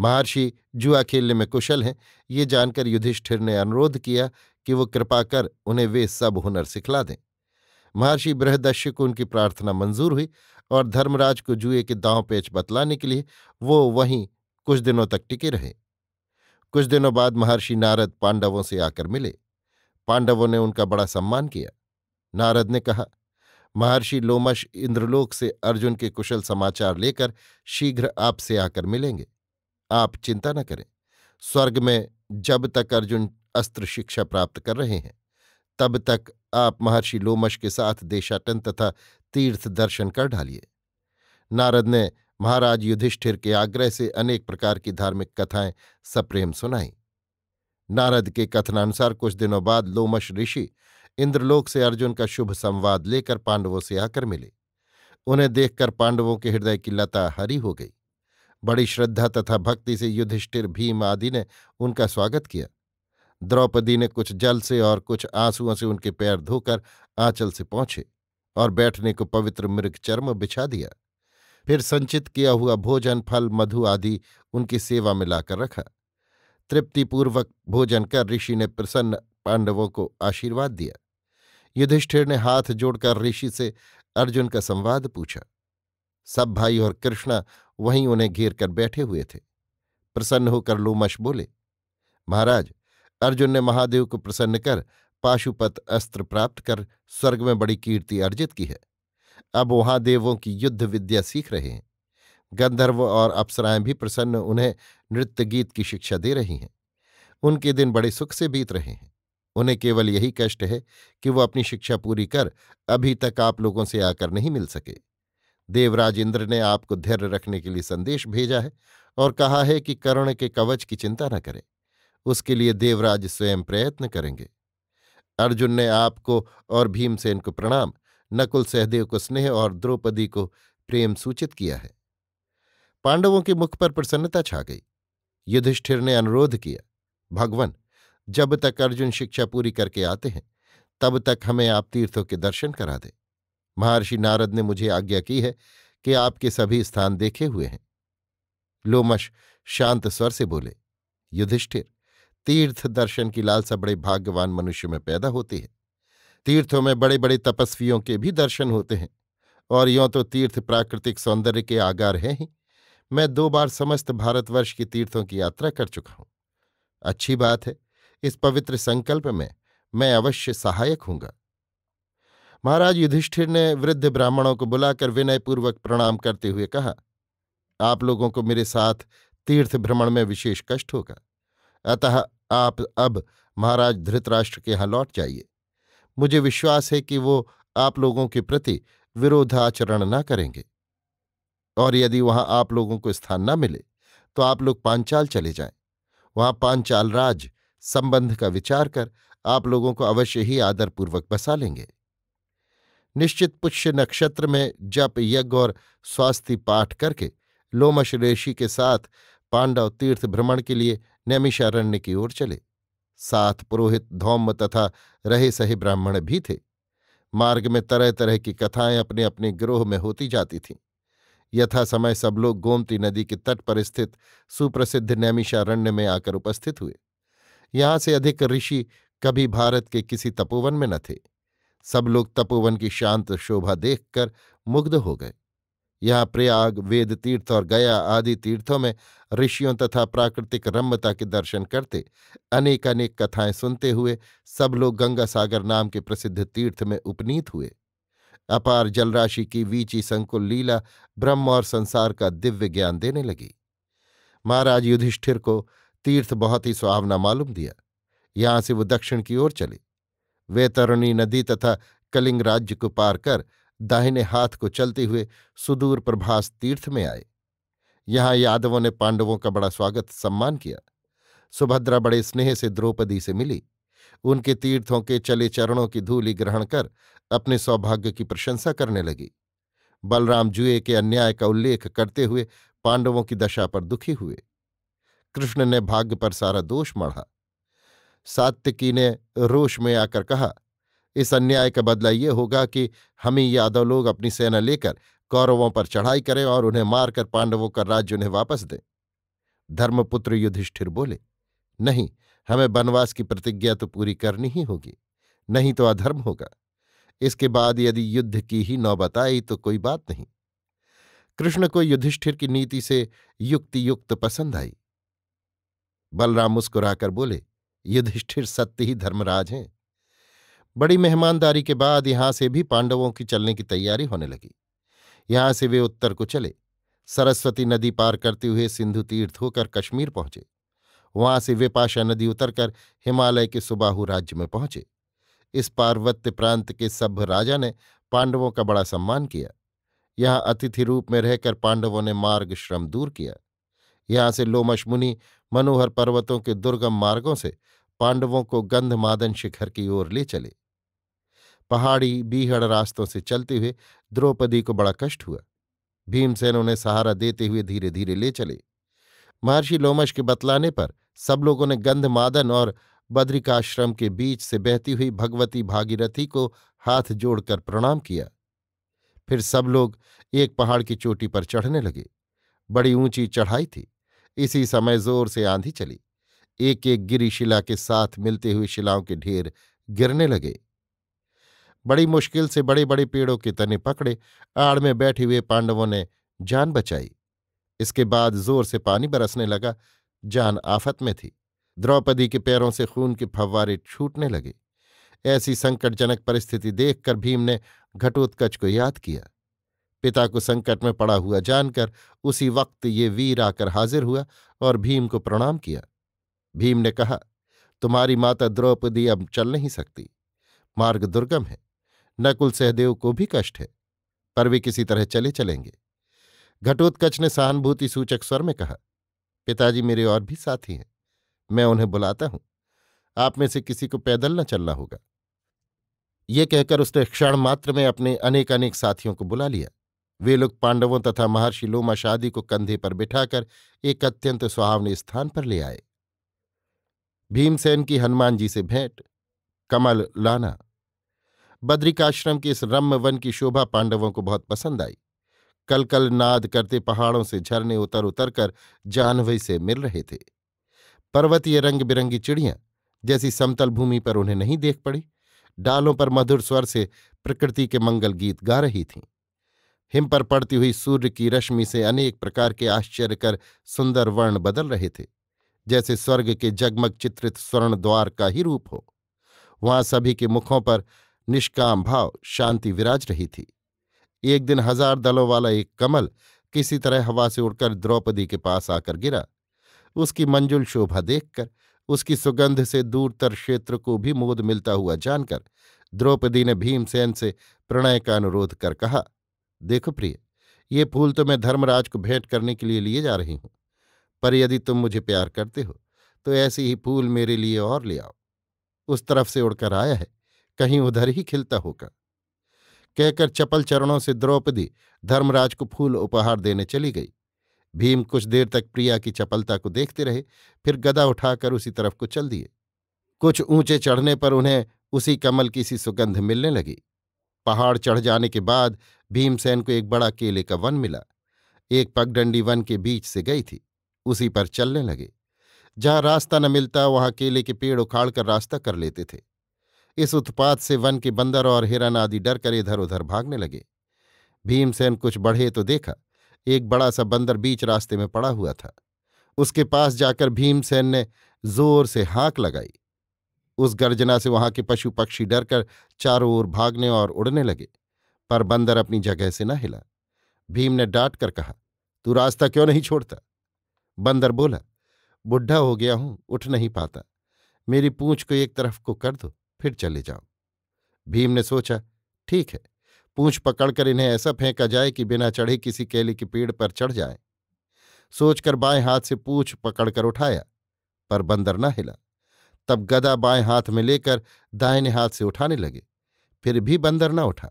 महर्षि जुआ खेलने में कुशल हैं ये जानकर युधिष्ठिर ने अनुरोध किया कि वो कृपा कर उन्हें वे सब हुनर सिखला दें महर्षि बृहदश्य को उनकी प्रार्थना मंजूर हुई और धर्मराज को जुए के दांव पेच बतलाने के लिए वो वहीं कुछ दिनों तक टिके रहे कुछ दिनों बाद महर्षि नारद पांडवों से आकर मिले पांडवों ने उनका बड़ा सम्मान किया नारद ने कहा महर्षि लोमश इंद्रलोक से अर्जुन के कुशल समाचार लेकर शीघ्र आपसे आकर मिलेंगे आप चिंता न करें स्वर्ग में जब तक अर्जुन अस्त्र शिक्षा प्राप्त कर रहे हैं तब तक आप महर्षि लोमश के साथ देशाटन तथा तीर्थ दर्शन कर डालिए नारद ने महाराज युधिष्ठिर के आग्रह से अनेक प्रकार की धार्मिक कथाएं सप्रेम सुनाई नारद के कथनानुसार कुछ दिनों बाद लोमश ऋषि इंद्रलोक से अर्जुन का शुभ संवाद लेकर पांडवों से आकर मिले उन्हें देखकर पांडवों के हृदय की लता हरी हो गई बड़ी श्रद्धा तथा भक्ति से युधिष्ठिर भीम आदि ने उनका स्वागत किया द्रौपदी ने कुछ जल से और कुछ आंसुओं से उनके पैर धोकर आंचल से पहुंचे और बैठने को पवित्र मृग चर्म बिछा दिया फिर संचित किया हुआ भोजन फल मधु आदि उनकी सेवा में लाकर रखा तृप्तिपूर्वक भोजन कर ऋषि ने प्रसन्न पांडवों को आशीर्वाद दिया युधिष्ठिर ने हाथ जोड़कर ऋषि से अर्जुन का संवाद पूछा सब भाई और कृष्णा वहीं उन्हें घेर कर बैठे हुए थे प्रसन्न होकर लोमश बोले महाराज अर्जुन ने महादेव को प्रसन्न कर पाशुपत अस्त्र प्राप्त कर स्वर्ग में बड़ी कीर्ति अर्जित की है अब वहां देवों की युद्ध विद्या सीख रहे हैं गंधर्व और अप्सराएं भी प्रसन्न उन्हें नृत्य गीत की शिक्षा दे रही हैं उनके दिन बड़े सुख से बीत रहे हैं उन्हें केवल यही कष्ट है कि वो अपनी शिक्षा पूरी कर अभी तक आप लोगों से आकर नहीं मिल सके देवराज इंद्र ने आपको धैर्य रखने के लिए संदेश भेजा है और कहा है कि कर्ण के कवच की चिंता न करें उसके लिए देवराज स्वयं प्रयत्न करेंगे अर्जुन ने आपको और भीमसेन को प्रणाम नकुल सहदेव को स्नेह और द्रौपदी को प्रेम सूचित किया है पांडवों के मुख पर प्रसन्नता छा गई युधिष्ठिर ने अनुरोध किया भगवान जब तक अर्जुन शिक्षा पूरी करके आते हैं तब तक हमें आप तीर्थों के दर्शन करा दें महर्षि नारद ने मुझे आज्ञा की है कि आपके सभी स्थान देखे हुए हैं लोमश शांत स्वर से बोले युधिष्ठिर तीर्थ दर्शन की लालसा बड़े भाग्यवान मनुष्य में पैदा होती है तीर्थों में बड़े बड़े तपस्वियों के भी दर्शन होते हैं और यों तो तीर्थ प्राकृतिक सौंदर्य के आगार हैं ही मैं दो बार समस्त भारतवर्ष की तीर्थों की यात्रा कर चुका हूं अच्छी बात है इस पवित्र संकल्प में मैं अवश्य सहायक हूंगा महाराज युधिष्ठिर ने वृद्ध ब्राह्मणों को बुलाकर विनयपूर्वक प्रणाम करते हुए कहा आप लोगों को मेरे साथ तीर्थ भ्रमण में विशेष कष्ट होगा अतः आप अब महाराज धृतराष्ट्र के यहां लौट जाइए मुझे विश्वास है कि वो आप लोगों के प्रति विरोधाचरण न करेंगे और यदि वहां आप लोगों को स्थान न मिले तो आप लोग पांचाल चले जाएं वहां पांचाल राज संबंध का विचार कर आप लोगों को अवश्य ही आदरपूर्वक बसा लेंगे निश्चित पुष्य नक्षत्र में जप यज्ञ और स्वास्थ्य पाठ करके लोमश ऋषि के साथ पांडव तीर्थ भ्रमण के लिए नैमिषारण्य की ओर चले साथ पुरोहित धौम तथा रहे सहे ब्राह्मण भी थे मार्ग में तरह तरह की कथाएं अपने अपने ग्रोह में होती जाती थीं यथा समय सब लोग गोमती नदी के तट पर स्थित सुप्रसिद्ध नैमिषारण्य में आकर उपस्थित हुए यहाँ से अधिक ऋषि कभी भारत के किसी तपोवन में न थे सब लोग तपोवन की शांत शोभा देखकर मुग्ध हो गए यहाँ प्रयाग वेद तीर्थ और गया आदि तीर्थों में ऋषियों तथा प्राकृतिक रम्यता के दर्शन करते अनेक अनेक कथाएं सुनते हुए सब लोग गंगा सागर नाम के प्रसिद्ध तीर्थ में उपनीत हुए अपार जलराशि की वीची संकुल लीला ब्रह्म और संसार का दिव्य ज्ञान देने लगी महाराज युधिष्ठिर को तीर्थ बहुत ही सुहावना मालूम दिया यहां से वो दक्षिण की ओर चले वे तरुणी नदी तथा कलिंग राज्य को पार कर दाहिने हाथ को चलते हुए सुदूर प्रभास तीर्थ में आए यहां यादवों ने पांडवों का बड़ा स्वागत सम्मान किया सुभद्रा बड़े स्नेह से द्रौपदी से मिली उनके तीर्थों के चले चरणों की धूली ग्रहण कर अपने सौभाग्य की प्रशंसा करने लगी बलराम जुए के अन्याय का उल्लेख करते हुए पांडवों की दशा पर दुखी हुए कृष्ण ने भाग्य पर सारा दोष मढ़ा सात्यकी ने रोष में आकर कहा इस अन्याय का बदला ये होगा कि हम ही यादव लोग अपनी सेना लेकर कौरवों पर चढ़ाई करें और उन्हें मारकर पांडवों का राज्य उन्हें वापस दें धर्मपुत्र युधिष्ठिर बोले नहीं हमें वनवास की प्रतिज्ञा तो पूरी करनी ही होगी नहीं तो अधर्म होगा इसके बाद यदि युद्ध की ही नौबत आई तो कोई बात नहीं कृष्ण को युधिष्ठिर की नीति से युक्ति युक्त पसंद आई बलराम मुस्कुराकर बोले युधिष्ठिर सत्य ही धर्मराज हैं बड़ी मेहमानदारी के बाद यहां से भी पांडवों की चलने की तैयारी होने लगी यहां से वे उत्तर को चले सरस्वती नदी पार करते हुए सिंधु तीर्थ होकर कश्मीर पहुंचे वहां से वे पाशा नदी उतरकर हिमालय के सुबाहु राज्य में पहुंचे इस पार्वत्य प्रांत के सभ्य राजा ने पांडवों का बड़ा सम्मान किया यहां अतिथि रूप में रहकर पांडवों ने मार्ग श्रम दूर किया यहां से लोमश मुनि मनोहर पर्वतों के दुर्गम मार्गों से पांडवों को गंधमादन शिखर की ओर ले चले पहाड़ी बीहड़ रास्तों से चलते हुए द्रौपदी को बड़ा कष्ट हुआ भीमसेन उन्हें सहारा देते हुए धीरे धीरे ले चले महर्षि लोमश के बतलाने पर सब लोगों ने गंधमादन और बद्रिकाश्रम के बीच से बहती हुई भगवती भागीरथी को हाथ जोड़कर प्रणाम किया फिर सब लोग एक पहाड़ की चोटी पर चढ़ने लगे बड़ी ऊंची चढ़ाई थी इसी समय जोर से आंधी चली एक एक गिरी शिला के साथ मिलते हुए शिलाओं के ढेर गिरने लगे बड़ी मुश्किल से बड़े बड़े पेड़ों के तने पकड़े आड़ में बैठे हुए पांडवों ने जान बचाई इसके बाद जोर से पानी बरसने लगा जान आफत में थी द्रौपदी के पैरों से खून के फव्वारे छूटने लगे ऐसी संकटजनक परिस्थिति देखकर भीम ने घटोत्कच को याद किया पिता को संकट में पड़ा हुआ जानकर उसी वक्त ये वीर आकर हाजिर हुआ और भीम को प्रणाम किया भीम ने कहा तुम्हारी माता द्रौपदी अब चल नहीं सकती मार्ग दुर्गम है नकुल सहदेव को भी कष्ट है पर वे किसी तरह चले चलेंगे घटोत्कच ने सहानुभूति सूचक स्वर में कहा पिताजी मेरे और भी साथी हैं मैं उन्हें बुलाता हूं आप में से किसी को पैदल न चलना होगा ये कहकर उसने क्षण मात्र में अपने अनेक अनेक साथियों को बुला लिया वे लोग पांडवों तथा महर्षि लोमा शादी को कंधे पर बिठाकर एक अत्यंत सुहावने स्थान पर ले आए भीमसेन की हनुमान जी से भेंट कमल लाना बद्रिकाश्रम के इस रम्य वन की शोभा पांडवों को बहुत पसंद आई कल कल नाद करते पहाड़ों से झरने उतर उतर कर जाह्नवी से मिल रहे थे पर्वतीय रंग बिरंगी चिड़ियां जैसी समतल भूमि पर उन्हें नहीं देख पड़ी डालों पर मधुर स्वर से प्रकृति के मंगल गीत गा रही थीं हिम पर पड़ती हुई सूर्य की रश्मि से अनेक प्रकार के आश्चर्य कर सुंदर वर्ण बदल रहे थे जैसे स्वर्ग के जगमग चित्रित स्वर्ण द्वार का ही रूप हो वहां सभी के मुखों पर निष्काम भाव शांति विराज रही थी एक दिन हजार दलों वाला एक कमल किसी तरह हवा से उड़कर द्रौपदी के पास आकर गिरा उसकी मंजुल शोभा देखकर उसकी सुगंध से दूरतर क्षेत्र को भी मोद मिलता हुआ जानकर द्रौपदी ने भीमसेन से प्रणय का अनुरोध कर कहा देखो प्रिय ये फूल तो मैं धर्मराज को भेंट करने के लिए लिए जा रही हूं पर यदि तुम मुझे प्यार करते हो तो ऐसे ही फूल मेरे लिए और ले आओ उस तरफ से उड़कर आया है कहीं उधर ही खिलता होगा कहकर चपल चरणों से द्रौपदी धर्मराज को फूल उपहार देने चली गई भीम कुछ देर तक प्रिया की चपलता को देखते रहे फिर गदा उठाकर उसी तरफ को चल दिए कुछ ऊंचे चढ़ने पर उन्हें उसी कमल की सी सुगंध मिलने लगी पहाड़ चढ़ जाने के बाद भीमसेन को एक बड़ा केले का वन मिला एक पगडंडी वन के बीच से गई थी उसी पर चलने लगे जहां रास्ता न मिलता वहां केले के पेड़ उखाड़ कर रास्ता कर लेते थे इस उत्पात से वन के बंदर और हिरन आदि डर कर इधर उधर भागने लगे भीमसेन कुछ बढ़े तो देखा एक बड़ा सा बंदर बीच रास्ते में पड़ा हुआ था उसके पास जाकर भीमसेन ने जोर से हाँक लगाई उस गर्जना से वहां के पशु पक्षी डरकर चारों ओर भागने और उड़ने लगे पर बंदर अपनी जगह से न हिला भीम ने डांट कर कहा तू रास्ता क्यों नहीं छोड़ता बंदर बोला बुढ़ा हो गया हूं उठ नहीं पाता मेरी पूंछ को एक तरफ को कर दो फिर चले जाओ भीम ने सोचा ठीक है पूंछ पकड़कर इन्हें ऐसा फेंका जाए कि बिना चढ़े किसी केले के पेड़ पर चढ़ जाए सोचकर बाएं हाथ से पूछ पकड़कर उठाया पर बंदर न हिला तब गदा बाएं हाथ में लेकर दाहिने हाथ से उठाने लगे फिर भी बंदर न उठा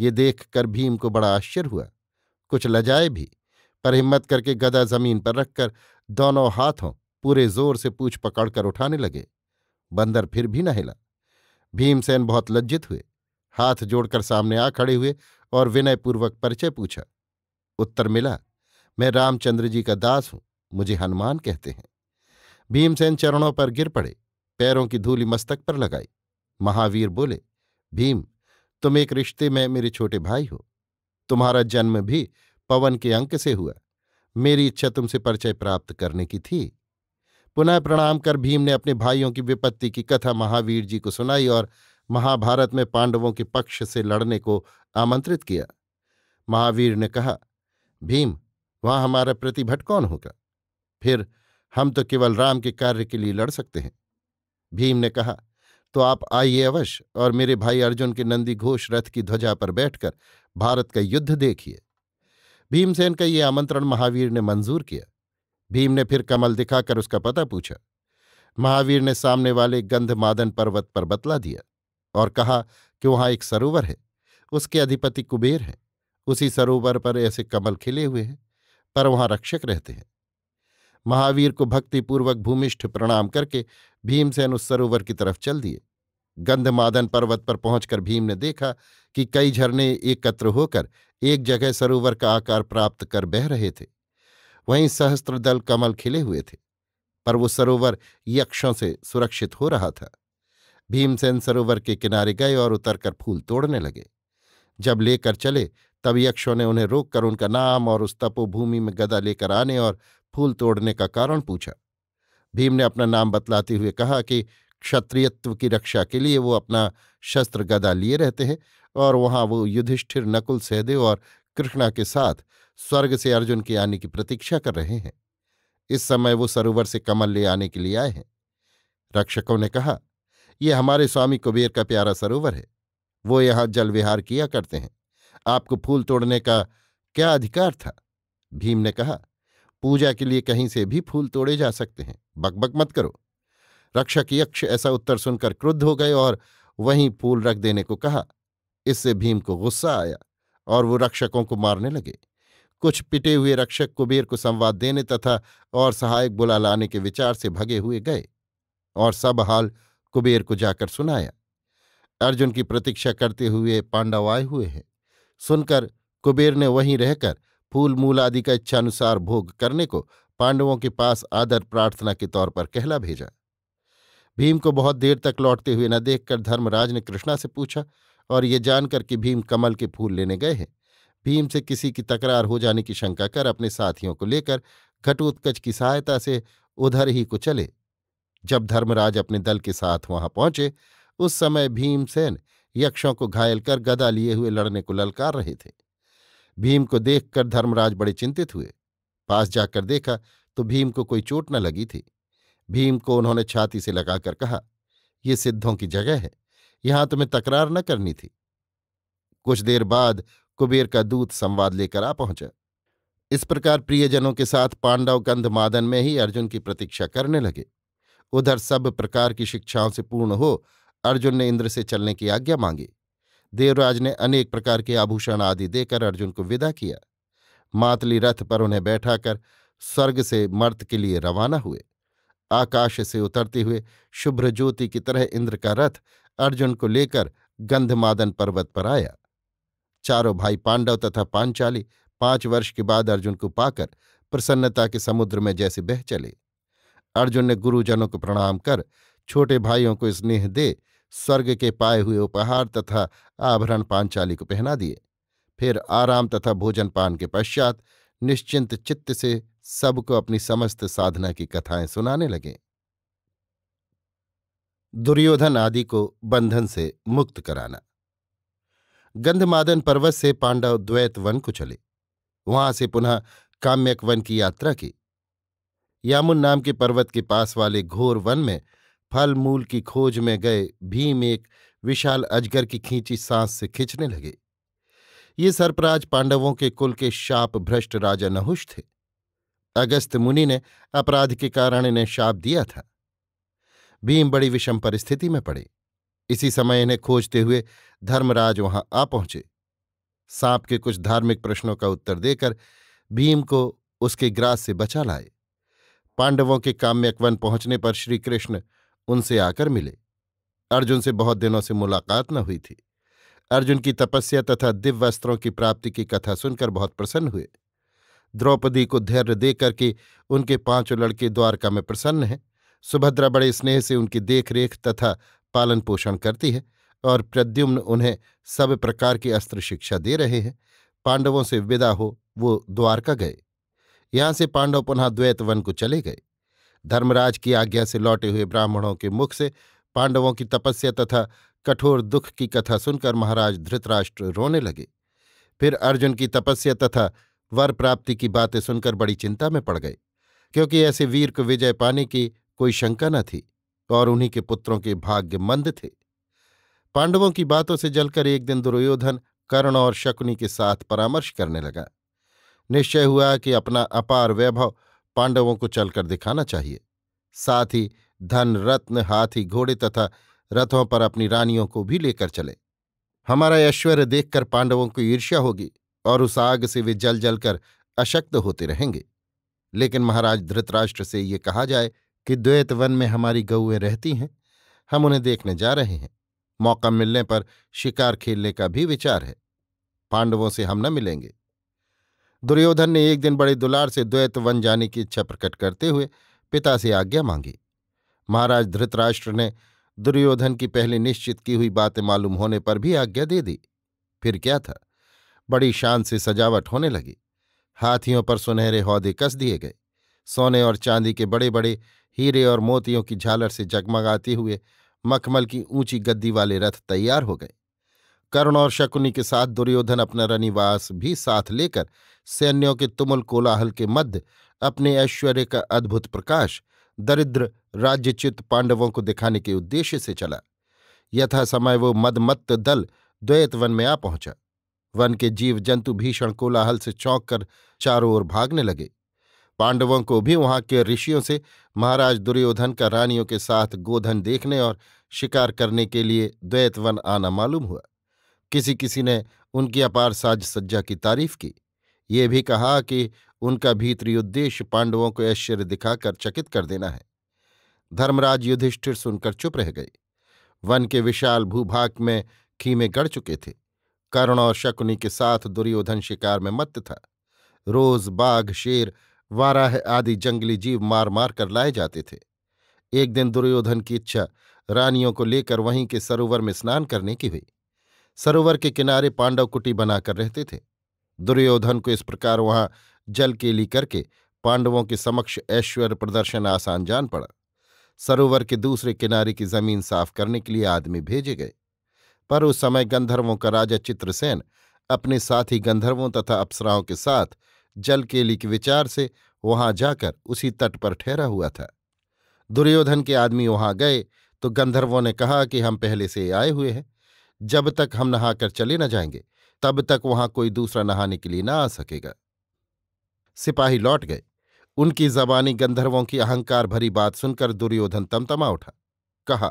ये देख कर भीम को बड़ा आश्चर्य हुआ कुछ लजाए भी पर हिम्मत करके गदा जमीन पर रखकर दोनों हाथों पूरे जोर से पूछ पकड़कर उठाने लगे बंदर फिर भी न हिला भीमसेन बहुत लज्जित हुए हाथ जोड़कर सामने आ खड़े हुए और विनयपूर्वक परिचय पूछा उत्तर मिला मैं रामचंद्र जी का दास हूं मुझे हनुमान कहते हैं भीमसेन चरणों पर गिर पड़े पैरों की धूली मस्तक पर लगाई महावीर बोले भीम तुम एक रिश्ते में मेरे छोटे भाई हो तुम्हारा जन्म भी पवन के अंक से हुआ मेरी इच्छा तुमसे परिचय प्राप्त करने की थी पुनः प्रणाम कर भीम ने अपने भाइयों की विपत्ति की कथा महावीर जी को सुनाई और महाभारत में पांडवों के पक्ष से लड़ने को आमंत्रित किया महावीर ने कहा भीम वहां हमारा प्रतिभट कौन होगा फिर हम तो केवल राम के कार्य के लिए लड़ सकते हैं भीम ने कहा तो आप आइए अवश्य और मेरे भाई अर्जुन के नंदी घोष रथ की ध्वजा पर बैठकर भारत का युद्ध देखिए भीमसेन का ये आमंत्रण महावीर ने मंजूर किया भीम ने फिर कमल दिखाकर उसका पता पूछा महावीर ने सामने वाले गंधमादन पर्वत पर बतला दिया और कहा कि वहां एक सरोवर है उसके अधिपति कुबेर हैं उसी सरोवर पर ऐसे कमल खिले हुए हैं पर वहां रक्षक रहते हैं महावीर को भक्तिपूर्वक भूमिष्ठ प्रणाम करके भीमसेन उस सरोवर की तरफ चल दिए गंधमादन पर्वत पर पहुंचकर भीम ने देखा कि कई झरने एकत्र होकर एक जगह सरोवर का आकार प्राप्त कर बह रहे थे वहीं दल कमल खिले हुए थे पर वो सरोवर यक्षों से सुरक्षित हो रहा था भीमसेन सरोवर के किनारे गए और उतरकर फूल तोड़ने लगे जब लेकर चले तब यक्षों ने उन्हें रोककर उनका नाम और उस तपोभूमि में गदा लेकर आने और फूल तोड़ने का कारण पूछा भीम ने अपना नाम बतलाते हुए कहा कि क्षत्रियत्व की रक्षा के लिए वो अपना शस्त्र गदा लिए रहते हैं और वहां वो युधिष्ठिर नकुल सहदेव और कृष्णा के साथ स्वर्ग से अर्जुन के आने की प्रतीक्षा कर रहे हैं इस समय वो सरोवर से कमल ले आने के लिए आए हैं रक्षकों ने कहा यह हमारे स्वामी कुबेर का प्यारा सरोवर है वो यहाँ जल विहार किया करते हैं आपको फूल तोड़ने का क्या अधिकार था भीम ने कहा पूजा के लिए कहीं से भी फूल तोड़े जा सकते हैं बकबक मत करो रक्षक यक्ष ऐसा उत्तर सुनकर क्रुद्ध हो गए और वहीं फूल रख देने को कहा इससे भीम को गुस्सा आया और वो रक्षकों को मारने लगे कुछ पिटे हुए रक्षक कुबेर को संवाद देने तथा और सहायक बुला लाने के विचार से भगे हुए गए और सब हाल कुबेर को जाकर सुनाया अर्जुन की प्रतीक्षा करते हुए पांडव आए हुए हैं सुनकर कुबेर ने वहीं रहकर फूल मूल आदि का इच्छानुसार भोग करने को पांडवों के पास आदर प्रार्थना के तौर पर कहला भेजा भीम को बहुत देर तक लौटते हुए न देखकर धर्मराज ने कृष्णा से पूछा और ये जानकर कि भीम कमल के फूल लेने गए हैं भीम से किसी की तकरार हो जाने की शंका कर अपने साथियों को लेकर घटोत्कच की सहायता से उधर ही को चले जब धर्मराज अपने दल के साथ वहां पहुंचे उस समय भीमसेन यक्षों को घायल कर गदा लिए हुए लड़ने को ललकार रहे थे भीम को देखकर धर्मराज बड़े चिंतित हुए पास जाकर देखा तो भीम को कोई चोट न लगी थी भीम को उन्होंने छाती से लगाकर कहा ये सिद्धों की जगह है यहां तुम्हें तकरार न करनी थी कुछ देर बाद कुबेर का दूत संवाद लेकर आ पहुंचा इस प्रकार प्रियजनों के साथ पांडव मादन में ही अर्जुन की प्रतीक्षा करने लगे उधर सब प्रकार की शिक्षाओं से पूर्ण हो अर्जुन ने इंद्र से चलने की आज्ञा मांगी देवराज ने अनेक प्रकार के आभूषण आदि देकर अर्जुन को विदा किया मातली रथ पर उन्हें बैठाकर स्वर्ग से मर्त के लिए रवाना हुए आकाश से उतरते हुए शुभ्र ज्योति की तरह इंद्र का रथ अर्जुन को लेकर गंधमादन पर्वत पर आया चारों भाई पांडव तथा पांचाली पांच वर्ष के बाद अर्जुन को पाकर प्रसन्नता के समुद्र में जैसे बह चले अर्जुन ने गुरुजनों को प्रणाम कर छोटे भाइयों को स्नेह दे स्वर्ग के पाए हुए उपहार तथा आभरण पांचाली को पहना दिए फिर आराम तथा भोजन पान के पश्चात निश्चिंत चित्त से सबको अपनी समस्त साधना की कथाएं सुनाने लगे दुर्योधन आदि को बंधन से मुक्त कराना गंधमादन पर्वत से पांडव द्वैत वन को चले वहां से पुनः काम्यक वन की यात्रा की यामुन नाम के पर्वत के पास वाले घोर वन में फल मूल की खोज में गए भीम एक विशाल अजगर की खींची सांस से खिंचने लगे ये सर्पराज पांडवों के कुल के शाप भ्रष्ट राजा नहुष थे अगस्त मुनि ने अपराध के कारण इन्हें शाप दिया था भीम बड़ी विषम परिस्थिति में पड़े इसी समय इन्हें खोजते हुए धर्मराज वहां आ पहुंचे सांप के कुछ धार्मिक प्रश्नों का उत्तर देकर भीम को उसके ग्रास से बचा लाए पांडवों के काम्यकवन पहुंचने पर श्रीकृष्ण उनसे आकर मिले अर्जुन से बहुत दिनों से मुलाकात न हुई थी अर्जुन की तपस्या तथा दिव्य वस्त्रों की प्राप्ति की कथा सुनकर बहुत प्रसन्न हुए द्रौपदी को धैर्य देकर के उनके पांचों लड़के द्वारका में प्रसन्न हैं सुभद्रा बड़े स्नेह से उनकी देखरेख तथा पालन पोषण करती है और प्रद्युम्न उन्हें सब प्रकार की अस्त्र शिक्षा दे रहे हैं पांडवों से विदा हो वो द्वारका गए यहाँ से पांडव पुनः द्वैत वन को चले गए धर्मराज की आज्ञा से लौटे हुए ब्राह्मणों के मुख से पांडवों की तपस्या तथा कठोर दुख की कथा सुनकर महाराज धृतराष्ट्र रोने लगे फिर अर्जुन की तपस्या तथा वर प्राप्ति की बातें सुनकर बड़ी चिंता में पड़ गए क्योंकि ऐसे वीर को विजय पाने की कोई शंका न थी और उन्हीं के पुत्रों के भाग्य मंद थे पांडवों की बातों से जलकर एक दिन दुर्योधन कर्ण और शकुनी के साथ परामर्श करने लगा निश्चय हुआ कि अपना अपार वैभव पांडवों को चलकर दिखाना चाहिए साथ ही धन रत्न हाथी घोड़े तथा रथों पर अपनी रानियों को भी लेकर चले हमारा ऐश्वर्य देखकर पांडवों को ईर्ष्या होगी और उस आग से वे जल जल कर अशक्त होते रहेंगे लेकिन महाराज धृतराष्ट्र से ये कहा जाए कि द्वैत वन में हमारी गऊएं रहती हैं हम उन्हें देखने जा रहे हैं मौका मिलने पर शिकार खेलने का भी विचार है पांडवों से हम न मिलेंगे दुर्योधन ने एक दिन बड़े दुलार से द्वैत वन जाने की इच्छा प्रकट करते हुए पिता से आज्ञा मांगी महाराज धृतराष्ट्र ने दुर्योधन की पहले निश्चित की हुई बातें मालूम होने पर भी आज्ञा दे दी फिर क्या था बड़ी शान से सजावट होने लगी हाथियों पर सुनहरे हौदे कस दिए गए सोने और चांदी के बड़े बड़े हीरे और मोतियों की झालर से जगमगाते हुए मखमल की ऊंची गद्दी वाले रथ तैयार हो गए कर्ण और शकुनी के साथ दुर्योधन अपना रनिवास भी साथ लेकर सैन्यों के तुमुल कोलाहल के मध्य अपने ऐश्वर्य का अद्भुत प्रकाश दरिद्र राज्यचित पांडवों को दिखाने के उद्देश्य से चला यथा समय वो मदमत्त दल द्वैत वन में आ पहुंचा वन के जीव जंतु भीषण कोलाहल से चौंक कर चारों ओर भागने लगे पांडवों को भी वहां के ऋषियों से महाराज दुर्योधन का रानियों के साथ गोधन देखने और शिकार करने के लिए द्वैतवन आना मालूम हुआ किसी किसी ने उनकी अपार साज सज्जा की तारीफ की ये भी कहा कि उनका भीतरी उद्देश्य पांडवों को ऐश्वर्य दिखाकर चकित कर देना है धर्मराज युधिष्ठिर सुनकर चुप रह गए वन के विशाल भूभाग में खीमे गढ़ चुके थे कर्ण और शकुनी के साथ दुर्योधन शिकार में मत था रोज बाघ शेर वाराह आदि जंगली जीव मार मार कर लाए जाते थे एक दिन दुर्योधन की इच्छा रानियों को लेकर वहीं के सरोवर में स्नान करने की हुई सरोवर के किनारे पांडव कुटी बनाकर रहते थे दुर्योधन को इस प्रकार वहां जल केली करके पांडवों के समक्ष ऐश्वर्य प्रदर्शन आसान जान पड़ा सरोवर के दूसरे किनारे की जमीन साफ करने के लिए आदमी भेजे गए पर उस समय गंधर्वों का राजा चित्रसेन अपने साथी गंधर्वों तथा अप्सराओं के साथ जल केली के विचार से वहां जाकर उसी तट पर ठहरा हुआ था दुर्योधन के आदमी वहां गए तो गंधर्वों ने कहा कि हम पहले से आए हुए हैं जब तक हम नहाकर चले न जाएंगे तब तक वहां कोई दूसरा नहाने के लिए न आ सकेगा सिपाही लौट गए उनकी जबानी गंधर्वों की अहंकार भरी बात सुनकर दुर्योधन तमतमा उठा कहा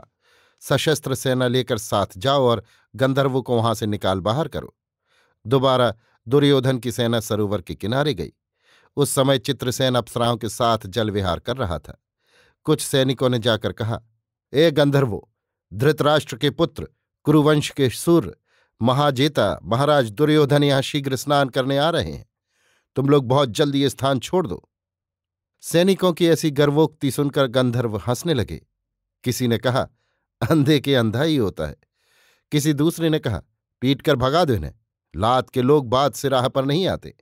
सशस्त्र सेना लेकर साथ जाओ और गंधर्व को वहां से निकाल बाहर करो दोबारा दुर्योधन की सेना सरोवर के किनारे गई उस समय चित्रसेन अप्सराओं के साथ जलविहार कर रहा था कुछ सैनिकों ने जाकर कहा ए गंधर्वो धृतराष्ट्र के पुत्र कुरुवंश के सुर महाजेता महाराज दुर्योधन यहां शीघ्र स्नान करने आ रहे हैं तुम लोग बहुत जल्द ये स्थान छोड़ दो सैनिकों की ऐसी गर्वोक्ति सुनकर गंधर्व हंसने लगे किसी ने कहा अंधे के अंधा ही होता है किसी दूसरे ने कहा पीट कर भगा दो इन्हें लात के लोग बात से राह पर नहीं आते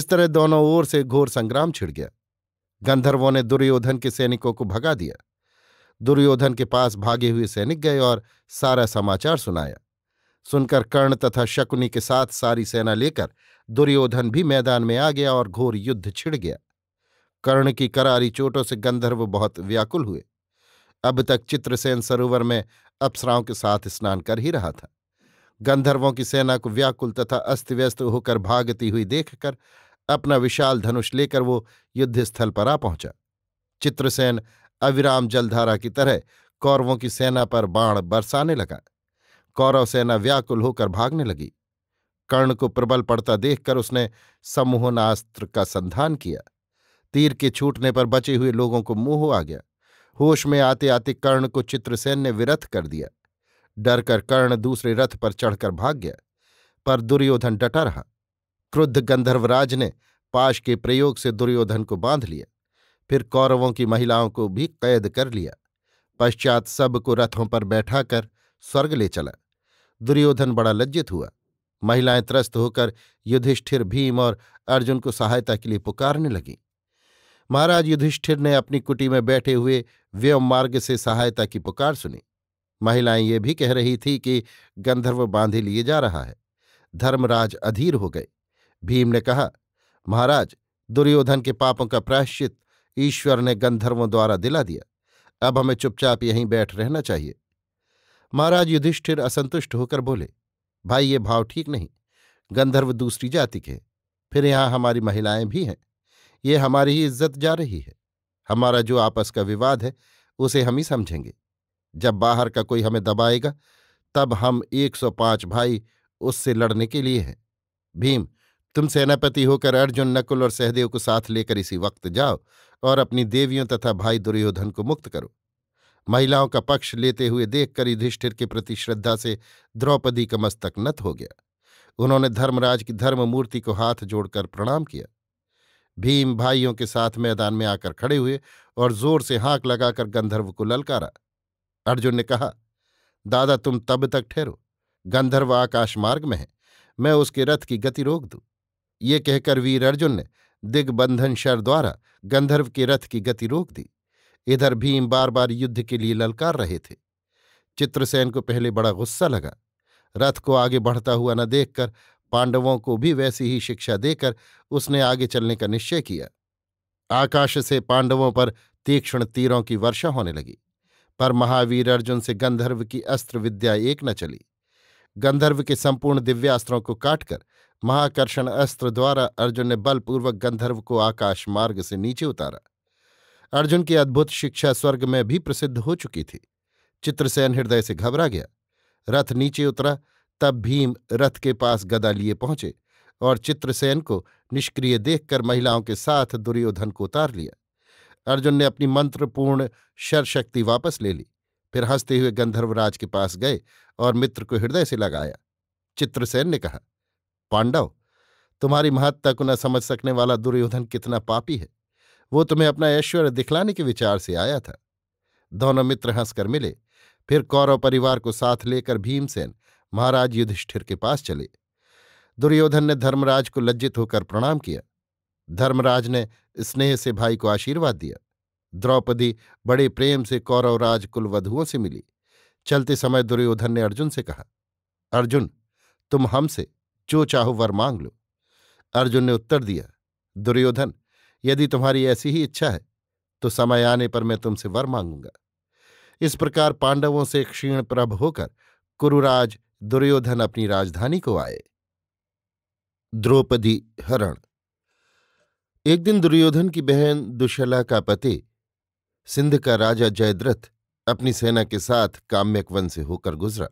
इस तरह दोनों ओर से घोर संग्राम छिड़ गया गंधर्वों ने दुर्योधन के सैनिकों को भगा दिया दुर्योधन के पास भागे हुए सैनिक गए और सारा समाचार सुनाया सुनकर कर्ण तथा शकुनी के साथ सारी सेना लेकर दुर्योधन भी मैदान में आ गया और घोर युद्ध छिड़ गया कर्ण की करारी चोटों से गंधर्व बहुत व्याकुल हुए अब तक चित्रसेन सरोवर में अप्सराओं के साथ स्नान कर ही रहा था गंधर्वों की सेना को व्याकुल तथा अस्त व्यस्त होकर भागती हुई देखकर अपना विशाल धनुष लेकर वो युद्धस्थल पर आ पहुंचा चित्रसेन अविराम जलधारा की तरह कौरवों की सेना पर बाण बरसाने लगा कौरव सेना व्याकुल होकर भागने लगी कर्ण को प्रबल पड़ता देखकर उसने समूहनास्त्र का संधान किया तीर के छूटने पर बचे हुए लोगों को मुंह आ गया होश में आते आते कर्ण को चित्रसेन ने विरथ कर दिया डरकर कर्ण दूसरे रथ पर चढ़कर भाग गया पर दुर्योधन डटा रहा क्रुद्ध गंधर्वराज ने पाश के प्रयोग से दुर्योधन को बांध लिया फिर कौरवों की महिलाओं को भी कैद कर लिया पश्चात सब को रथों पर बैठाकर स्वर्ग ले चला दुर्योधन बड़ा लज्जित हुआ महिलाएं त्रस्त होकर युधिष्ठिर भीम और अर्जुन को सहायता के लिए पुकारने लगीं महाराज युधिष्ठिर ने अपनी कुटी में बैठे हुए व्यव मार्ग से सहायता की पुकार सुनी महिलाएं ये भी कह रही थी कि गंधर्व बांधे लिए जा रहा है धर्मराज अधीर हो गए भीम ने कहा महाराज दुर्योधन के पापों का प्रायश्चित ईश्वर ने गंधर्वों द्वारा दिला दिया अब हमें चुपचाप यहीं बैठ रहना चाहिए महाराज युधिष्ठिर असंतुष्ट होकर बोले भाई ये भाव ठीक नहीं गंधर्व दूसरी जाति के फिर यहाँ हमारी महिलाएं भी हैं ये हमारी ही इज्जत जा रही है हमारा जो आपस का विवाद है उसे हम ही समझेंगे जब बाहर का कोई हमें दबाएगा तब हम 105 भाई उससे लड़ने के लिए हैं भीम तुम सेनापति होकर अर्जुन नकुल और सहदेव को साथ लेकर इसी वक्त जाओ और अपनी देवियों तथा भाई दुर्योधन को मुक्त करो महिलाओं का पक्ष लेते हुए देखकर युधिष्ठिर के प्रति श्रद्धा से द्रौपदी का मस्तक नत हो गया उन्होंने धर्मराज की धर्म मूर्ति को हाथ जोड़कर प्रणाम किया भीम भाइयों के साथ मैदान में आकर खड़े हुए और जोर से हाँक लगाकर गंधर्व को ललकारा अर्जुन ने कहा दादा तुम तब तक ठहरो गंधर्व आकाश मार्ग में है मैं उसके रथ की गति रोक दू ये कहकर वीर अर्जुन ने दिग्बंधन शर द्वारा गंधर्व के रथ की गति रोक दी इधर भीम बार बार युद्ध के लिए ललकार रहे थे चित्रसेन को पहले बड़ा गुस्सा लगा रथ को आगे बढ़ता हुआ न देखकर पांडवों को भी वैसी ही शिक्षा देकर उसने आगे चलने का निश्चय किया आकाश से पांडवों पर तीक्ष्ण तीरों की वर्षा होने लगी पर महावीर अर्जुन से गंधर्व की अस्त्र विद्या एक न चली गंधर्व के संपूर्ण दिव्यास्त्रों को काटकर महाकर्षण अस्त्र द्वारा अर्जुन ने बलपूर्वक गंधर्व को आकाश मार्ग से नीचे उतारा अर्जुन की अद्भुत शिक्षा स्वर्ग में भी प्रसिद्ध हो चुकी थी चित्रसेन हृदय से घबरा गया रथ नीचे उतरा तब भीम रथ के पास गदा लिए पहुंचे और चित्रसेन को निष्क्रिय देखकर महिलाओं के साथ दुर्योधन को उतार लिया अर्जुन ने अपनी मंत्रपूर्ण शरशक्ति वापस ले ली फिर हंसते हुए गंधर्वराज के पास गए और मित्र को हृदय से लगाया चित्रसेन ने कहा पांडव तुम्हारी महत्ता को न समझ सकने वाला दुर्योधन कितना पापी है वो तुम्हें अपना ऐश्वर्य दिखलाने के विचार से आया था दोनों मित्र हंसकर मिले फिर कौरव परिवार को साथ लेकर भीमसेन महाराज युधिष्ठिर के पास चले दुर्योधन ने धर्मराज को लज्जित होकर प्रणाम किया धर्मराज ने स्नेह से भाई को आशीर्वाद दिया द्रौपदी बड़े प्रेम से कौरवराज कुलवधुओं से मिली चलते समय दुर्योधन ने अर्जुन से कहा अर्जुन तुम हमसे जो चाहो वर मांग लो अर्जुन ने उत्तर दिया दुर्योधन यदि तुम्हारी ऐसी ही इच्छा है तो समय आने पर मैं तुमसे वर मांगूंगा इस प्रकार पांडवों से क्षीण प्रभ होकर कुरुराज दुर्योधन अपनी राजधानी को आए द्रौपदी हरण एक दिन दुर्योधन की बहन दुशला का पति सिंध का राजा जयद्रथ अपनी सेना के साथ काम्यक वन से होकर गुजरा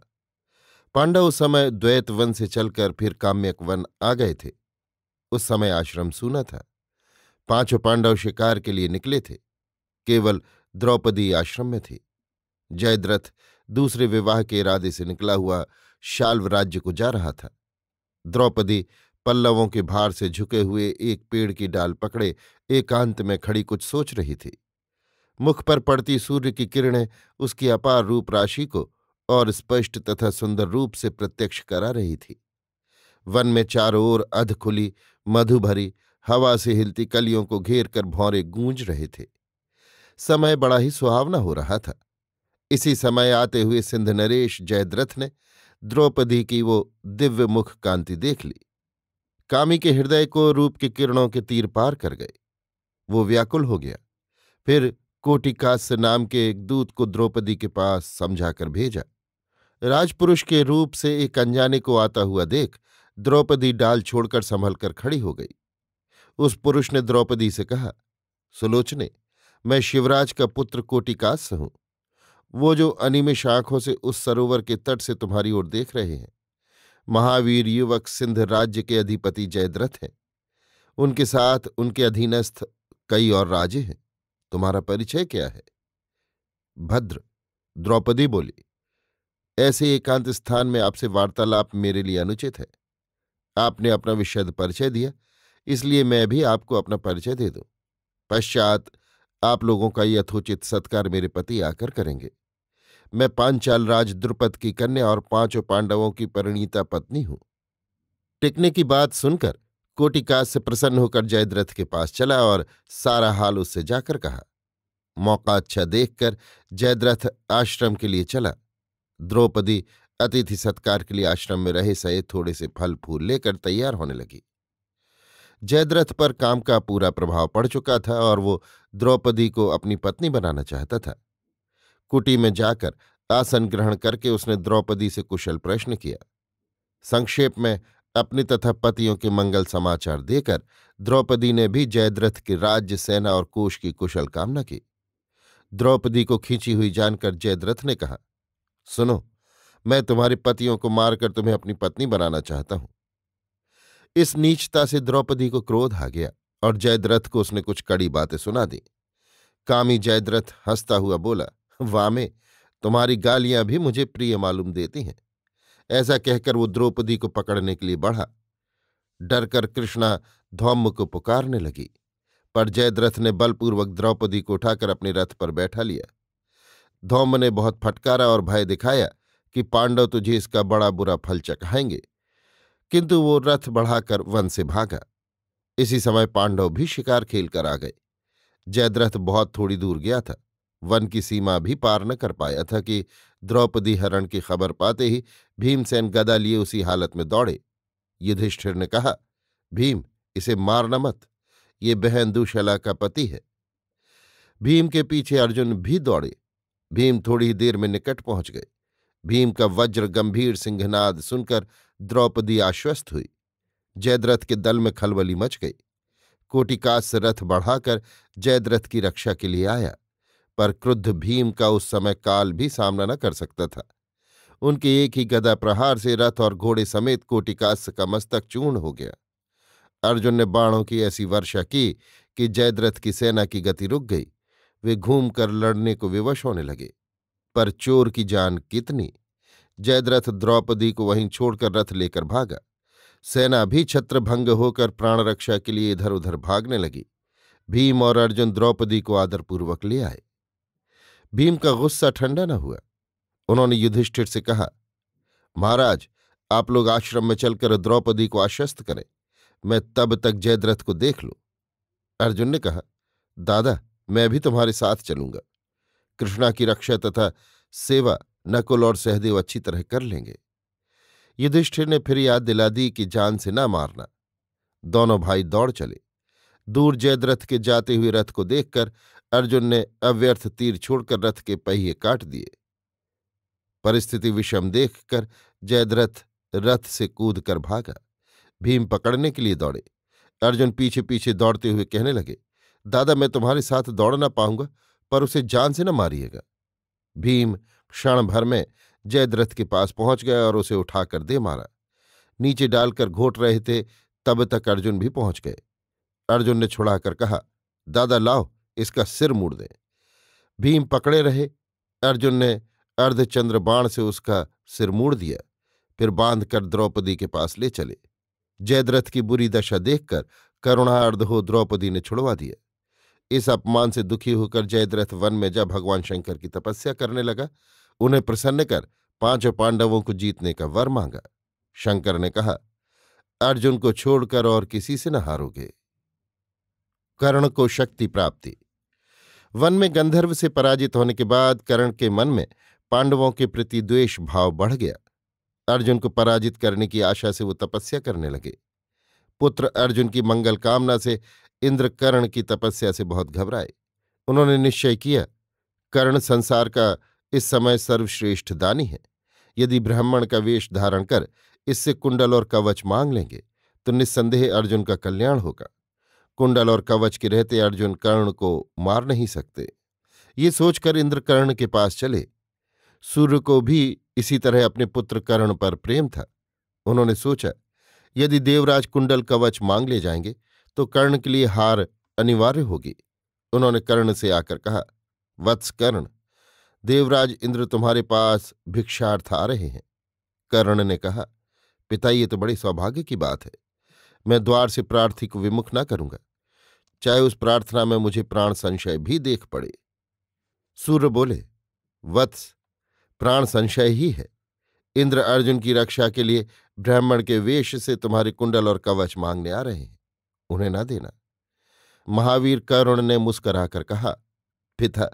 पांडव उस समय द्वैत वन से चलकर फिर काम्यक वन आ गए थे उस समय आश्रम सूना था पांचों पांडव शिकार के लिए निकले थे केवल द्रौपदी आश्रम में थी जयद्रथ दूसरे विवाह के इरादे से निकला हुआ शाल्व राज्य को जा रहा था द्रौपदी पल्लवों के भार से झुके हुए एक पेड़ की डाल पकड़े एकांत में खड़ी कुछ सोच रही थी मुख पर पड़ती सूर्य की किरणें उसकी अपार रूप राशि को और स्पष्ट तथा सुंदर रूप से प्रत्यक्ष करा रही थी वन में चारों ओर अध खुली मधु भरी हवा से हिलती कलियों को घेर कर भौरे गूंज रहे थे समय बड़ा ही सुहावना हो रहा था इसी समय आते हुए सिंध नरेश जयद्रथ ने द्रौपदी की वो दिव्य मुख कांति देख ली कामी के हृदय को रूप के किरणों के तीर पार कर गए वो व्याकुल हो गया फिर कोटिकास्य नाम के एक दूत को द्रौपदी के पास समझाकर भेजा राजपुरुष के रूप से एक अनजाने को आता हुआ देख द्रौपदी डाल छोड़कर संभल कर खड़ी हो गई उस पुरुष ने द्रौपदी से कहा सुलोचने मैं शिवराज का पुत्र कोटिकास हूं वो जो अनिमिष आंखों से उस सरोवर के तट से तुम्हारी ओर देख रहे हैं महावीर युवक सिंध राज्य के अधिपति जयद्रथ हैं उनके साथ उनके अधीनस्थ कई और राजे हैं तुम्हारा परिचय क्या है भद्र द्रौपदी बोली ऐसे एकांत स्थान में आपसे वार्तालाप मेरे लिए अनुचित है आपने अपना विशद परिचय दिया इसलिए मैं भी आपको अपना परिचय दे दूं पश्चात आप लोगों का यथोचित सत्कार मेरे पति आकर करेंगे मैं पांचाल राज द्रुपद की कन्या और पांचों पांडवों की परिणीता पत्नी हूं टिकने की बात सुनकर कोटिकाज से प्रसन्न होकर जयद्रथ के पास चला और सारा हाल उससे जाकर कहा मौका अच्छा देखकर जयद्रथ आश्रम के लिए चला द्रौपदी अतिथि सत्कार के लिए आश्रम में रहे सहे थोड़े से फल फूल लेकर तैयार होने लगी जयद्रथ पर काम का पूरा प्रभाव पड़ चुका था और वो द्रौपदी को अपनी पत्नी बनाना चाहता था कुटी में जाकर आसन ग्रहण करके उसने द्रौपदी से कुशल प्रश्न किया संक्षेप में अपने तथा पतियों के मंगल समाचार देकर द्रौपदी ने भी जयद्रथ के राज्य सेना और कोष की कुशल कामना की द्रौपदी को खींची हुई जानकर जयद्रथ ने कहा सुनो मैं तुम्हारे पतियों को मारकर तुम्हें अपनी पत्नी बनाना चाहता हूं इस नीचता से द्रौपदी को क्रोध आ गया और जयद्रथ को उसने कुछ कड़ी बातें सुना दी कामी जयद्रथ हंसता हुआ बोला वामे तुम्हारी गालियां भी मुझे प्रिय मालूम देती हैं ऐसा कहकर वो द्रौपदी को पकड़ने के लिए बढ़ा डरकर कृष्णा धौम्म को पुकारने लगी पर जयद्रथ ने बलपूर्वक द्रौपदी को उठाकर अपने रथ पर बैठा लिया धौम ने बहुत फटकारा और भय दिखाया कि पांडव तुझे इसका बड़ा बुरा फल चखाएंगे किंतु वो रथ बढ़ाकर वन से भागा इसी समय पांडव भी शिकार खेलकर आ गए जयद्रथ बहुत थोड़ी दूर गया था वन की सीमा भी पार न कर पाया था कि द्रौपदी हरण की खबर पाते ही भीमसेन गदा लिए उसी हालत में दौड़े युधिष्ठिर ने कहा भीम इसे मारना मत ये बहन दुशला का पति है भीम के पीछे अर्जुन भी दौड़े भीम थोड़ी ही देर में निकट पहुंच गए भीम का वज्र गंभीर सिंहनाद सुनकर द्रौपदी आश्वस्त हुई जयद्रथ के दल में खलबली मच गई कोटिकास से रथ बढ़ाकर जयद्रथ की रक्षा के लिए आया पर क्रुद्ध भीम का उस समय काल भी सामना न कर सकता था उनके एक ही गदा प्रहार से रथ और घोड़े समेत कोटिकास का मस्तक चूर्ण हो गया अर्जुन ने बाणों की ऐसी वर्षा की कि जयद्रथ की सेना की गति रुक गई वे घूमकर लड़ने को विवश होने लगे पर चोर की जान कितनी जयद्रथ द्रौपदी को वहीं छोड़कर रथ लेकर भागा सेना भी छत्रभंग होकर प्राण रक्षा के लिए इधर उधर भागने लगी भीम और अर्जुन द्रौपदी को आदरपूर्वक ले आए भीम का गुस्सा ठंडा न हुआ उन्होंने युधिष्ठिर से कहा महाराज आप लोग आश्रम में चलकर द्रौपदी को आश्वस्त करें मैं तब तक जयद्रथ को देख लूं अर्जुन ने कहा दादा मैं भी तुम्हारे साथ चलूंगा कृष्णा की रक्षा तथा सेवा नकुल और सहदेव अच्छी तरह कर लेंगे युधिष्ठिर ने फिर याद दिला दी कि जान से ना मारना दोनों भाई दौड़ चले दूर जयद्रथ के जाते हुए रथ को देखकर अर्जुन ने अव्यर्थ तीर छोड़कर रथ के पहिए काट दिए परिस्थिति विषम देखकर जयद्रथ रथ से कूद कर भागा भीम पकड़ने के लिए दौड़े अर्जुन पीछे पीछे दौड़ते हुए कहने लगे दादा मैं तुम्हारे साथ दौड़ ना पाऊंगा पर उसे जान से न मारिएगा भीम क्षण भर में जयद्रथ के पास पहुंच गया और उसे उठाकर दे मारा नीचे डालकर घोट रहे थे तब तक अर्जुन भी पहुंच गए अर्जुन ने छुड़ाकर कहा दादा लाओ इसका सिर मुड़ दें भीम पकड़े रहे अर्जुन ने अर्धचंद्र बाण से उसका सिर मूड़ दिया फिर बांधकर द्रौपदी के पास ले चले जयद्रथ की बुरी दशा देखकर करुणा अर्ध हो द्रौपदी ने छुड़वा दिया इस अपमान से दुखी होकर जयद्रथ वन में जा भगवान शंकर की तपस्या करने लगा उन्हें प्रसन्न कर पांचों पांडवों को जीतने का वर मांगा शंकर ने कहा अर्जुन को छोड़कर और किसी से न हारोगे कर्ण को शक्ति प्राप्ति वन में गंधर्व से पराजित होने के बाद कर्ण के मन में पांडवों के प्रति द्वेष भाव बढ़ गया अर्जुन को पराजित करने की आशा से वो तपस्या करने लगे पुत्र अर्जुन की मंगल कामना से इंद्र कर्ण की तपस्या से बहुत घबराए उन्होंने निश्चय किया कर्ण संसार का इस समय सर्वश्रेष्ठ दानी है यदि ब्राह्मण का वेश धारण कर इससे कुंडल और कवच मांग लेंगे तो निस्संदेह अर्जुन का कल्याण होगा कुंडल और कवच के रहते अर्जुन कर्ण को मार नहीं सकते ये सोचकर इंद्र कर्ण के पास चले सूर्य को भी इसी तरह अपने पुत्र कर्ण पर प्रेम था उन्होंने सोचा यदि देवराज कुंडल कवच मांग ले जाएंगे तो कर्ण के लिए हार अनिवार्य होगी उन्होंने कर्ण से आकर कहा वत्स कर्ण देवराज इंद्र तुम्हारे पास भिक्षार्थ आ रहे हैं कर्ण ने कहा पिता ये तो बड़े सौभाग्य की बात है मैं द्वार से प्रार्थी को विमुख ना करूंगा चाहे उस प्रार्थना में मुझे प्राण संशय भी देख पड़े सूर्य बोले वत्स प्राण संशय ही है इंद्र अर्जुन की रक्षा के लिए ब्राह्मण के वेश से तुम्हारे कुंडल और कवच मांगने आ रहे हैं उन्हें ना देना महावीर करुण ने मुस्कराकर कहा पिता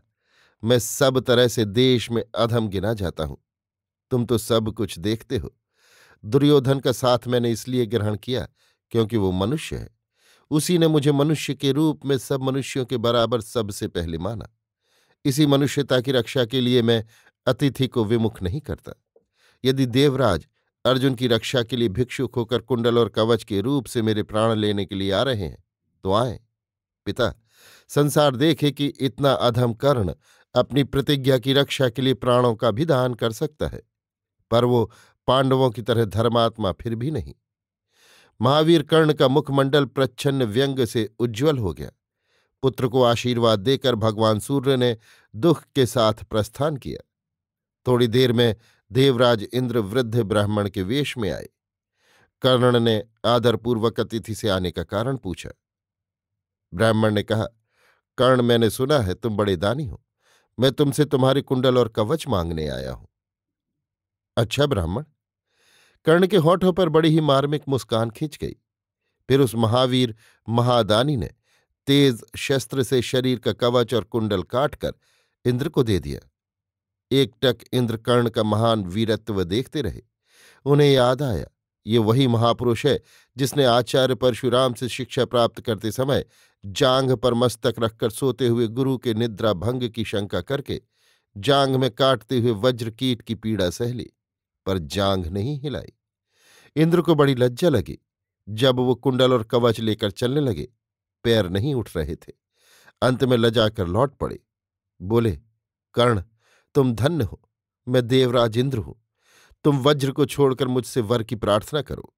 मैं सब तरह से देश में अधम गिना जाता हूं तुम तो सब कुछ देखते हो दुर्योधन का साथ मैंने इसलिए ग्रहण किया क्योंकि वो मनुष्य है उसी ने मुझे मनुष्य के रूप में सब मनुष्यों के बराबर सबसे पहले माना इसी मनुष्यता की रक्षा के लिए मैं अतिथि को विमुख नहीं करता यदि देवराज अर्जुन की रक्षा के लिए भिक्षुक होकर कुंडल और कवच के रूप से मेरे प्राण लेने के लिए आ रहे हैं तो आए पिता संसार देखे कि इतना अधम कर्ण अपनी प्रतिज्ञा की रक्षा के लिए प्राणों का भी दान कर सकता है पर वो पांडवों की तरह धर्मात्मा फिर भी नहीं महावीर कर्ण का मुखमंडल प्रच्छन्न व्यंग से उज्ज्वल हो गया पुत्र को आशीर्वाद देकर भगवान सूर्य ने दुख के साथ प्रस्थान किया थोड़ी देर में देवराज इंद्र वृद्ध ब्राह्मण के वेश में आए कर्ण ने आदरपूर्वक अतिथि से आने का कारण पूछा ब्राह्मण ने कहा कर्ण मैंने सुना है तुम बड़े दानी हो मैं तुमसे तुम्हारे कुंडल और कवच मांगने आया हूं अच्छा ब्राह्मण कर्ण के होठों पर बड़ी ही मार्मिक मुस्कान खिंच गई फिर उस महावीर महादानी ने तेज शस्त्र से शरीर का कवच और कुंडल काटकर इंद्र को दे दिया एकटक इंद्रकर्ण का महान वीरत्व देखते रहे उन्हें याद आया ये वही महापुरुष है जिसने आचार्य परशुराम से शिक्षा प्राप्त करते समय जांग पर मस्तक रखकर सोते हुए गुरु के निद्रा भंग की शंका करके जांग में काटते हुए वज्र कीट की पीड़ा सहली पर जांग नहीं हिलाई इंद्र को बड़ी लज्जा लगी जब वो कुंडल और कवच लेकर चलने लगे पैर नहीं उठ रहे थे अंत में लजाकर लौट पड़े बोले कर्ण तुम धन्य हो मैं देवराज इंद्र हूं तुम वज्र को छोड़कर मुझसे वर की प्रार्थना करो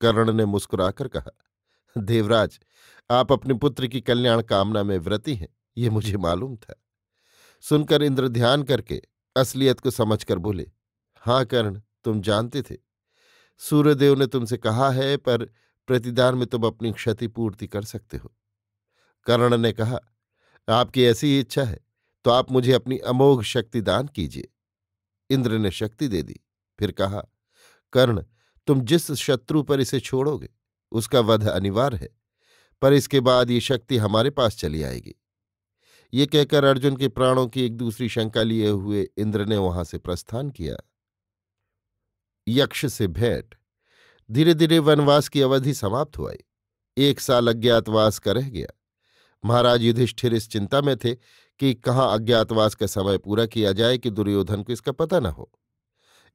कर्ण ने मुस्कुराकर कहा देवराज आप अपने पुत्र की कल्याण कामना में व्रती हैं ये मुझे मालूम था सुनकर इंद्र ध्यान करके असलियत को समझकर बोले हां कर्ण तुम जानते थे सूर्यदेव ने तुमसे कहा है पर प्रतिदान में तुम अपनी क्षतिपूर्ति कर सकते हो कर्ण ने कहा आपकी ऐसी ही इच्छा है तो आप मुझे अपनी अमोघ शक्ति दान कीजिए इंद्र ने शक्ति दे दी फिर कहा कर्ण तुम जिस शत्रु पर इसे छोड़ोगे उसका वध अनिवार्य है पर इसके बाद ये शक्ति हमारे पास चली आएगी ये कहकर अर्जुन के प्राणों की एक दूसरी शंका लिए हुए इंद्र ने वहां से प्रस्थान किया यक्ष से भेंट धीरे धीरे वनवास की अवधि समाप्त हुआ एक साल अज्ञातवास का रह गया महाराज युधिष्ठिर इस चिंता में थे कि कहाँ अज्ञातवास का समय पूरा किया जाए कि दुर्योधन को इसका पता न हो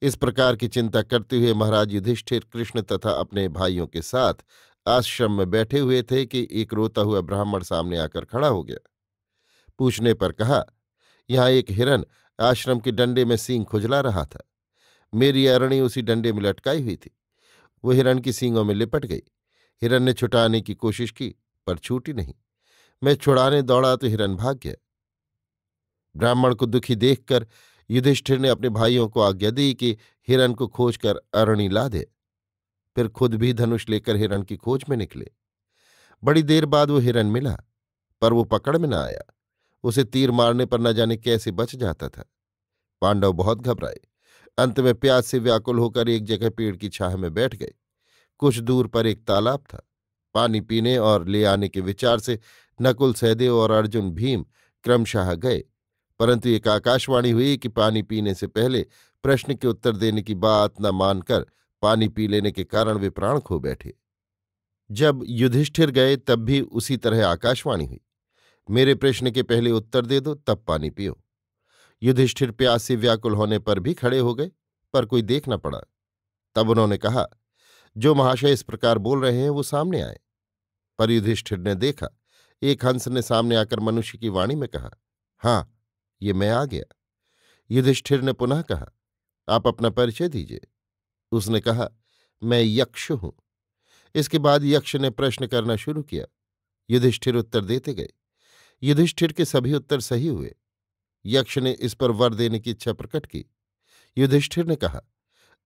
इस प्रकार की चिंता करते हुए महाराज युधिष्ठिर कृष्ण तथा अपने भाइयों के साथ आश्रम में बैठे हुए थे कि एक रोता हुआ ब्राह्मण सामने आकर खड़ा हो गया पूछने पर कहा यहाँ एक हिरन आश्रम के डंडे में सींग खुजला रहा था मेरी अरणी उसी डंडे में लटकाई हुई थी वो हिरण की सींगों में लिपट गई हिरण ने छुटाने की कोशिश की पर छूटी नहीं मैं छुड़ाने दौड़ा तो हिरण भाग गया ब्राह्मण को दुखी देखकर युधिष्ठिर ने अपने भाइयों को आज्ञा दी कि हिरण को खोजकर अरणी ला दे फिर खुद भी धनुष लेकर हिरण की खोज में निकले बड़ी देर बाद वो हिरण मिला पर वो पकड़ में न आया उसे तीर मारने पर न जाने कैसे बच जाता था पांडव बहुत घबराए अंत में प्यास से व्याकुल होकर एक जगह पेड़ की छाह में बैठ गए कुछ दूर पर एक तालाब था पानी पीने और ले आने के विचार से नकुल सहदेव और अर्जुन भीम क्रमशाह गए परंतु एक आकाशवाणी हुई कि पानी पीने से पहले प्रश्न के उत्तर देने की बात न मानकर पानी पी लेने के कारण वे प्राण खो बैठे जब युधिष्ठिर गए तब भी उसी तरह आकाशवाणी हुई मेरे प्रश्न के पहले उत्तर दे दो तब पानी पियो युधिष्ठिर प्यास से व्याकुल होने पर भी खड़े हो गए पर कोई देख न पड़ा तब उन्होंने कहा जो महाशय इस प्रकार बोल रहे हैं वो सामने आए पर युधिष्ठिर ने देखा एक हंस ने सामने आकर मनुष्य की वाणी में कहा हां ये मैं आ गया युधिष्ठिर ने पुनः कहा आप अपना परिचय दीजिए उसने कहा मैं यक्ष हूं इसके बाद यक्ष ने प्रश्न करना शुरू किया युधिष्ठिर उत्तर देते गए युधिष्ठिर के सभी उत्तर सही हुए यक्ष ने इस पर वर देने की इच्छा प्रकट की युधिष्ठिर ने कहा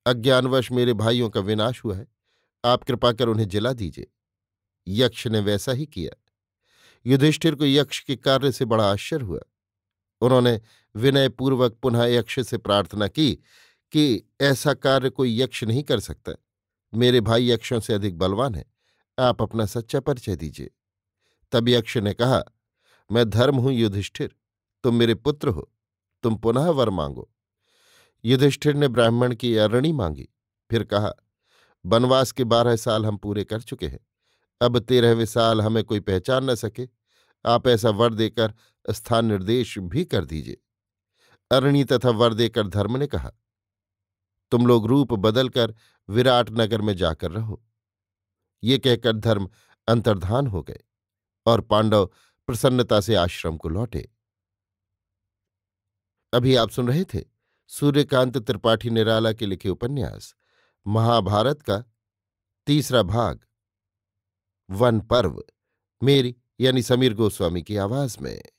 अज्ञानवश मेरे भाइयों का विनाश हुआ है आप कृपा कर उन्हें जिला दीजिए यक्ष ने वैसा ही किया युधिष्ठिर को यक्ष के कार्य से बड़ा आश्चर्य हुआ उन्होंने विनयपूर्वक पुनः यक्ष से प्रार्थना की कि ऐसा कार्य कोई यक्ष नहीं कर सकता मेरे भाई यक्षों से अधिक बलवान है आप अपना सच्चा परिचय दीजिए तब यक्ष ने कहा मैं धर्म हूं युधिष्ठिर तुम मेरे पुत्र हो तुम पुनः वर मांगो युधिष्ठिर ने ब्राह्मण की अरणी मांगी फिर कहा वनवास के बारह साल हम पूरे कर चुके हैं अब तेरहवें साल हमें कोई पहचान न सके आप ऐसा वर देकर स्थान निर्देश भी कर दीजिए अरणी तथा वर देकर धर्म ने कहा तुम लोग रूप बदलकर विराट नगर में जाकर रहो ये कहकर धर्म अंतर्धान हो गए और पांडव प्रसन्नता से आश्रम को लौटे अभी आप सुन रहे थे सूर्यकांत त्रिपाठी निराला के लिखे उपन्यास महाभारत का तीसरा भाग वन पर्व मेरी यानी समीर गोस्वामी की आवाज में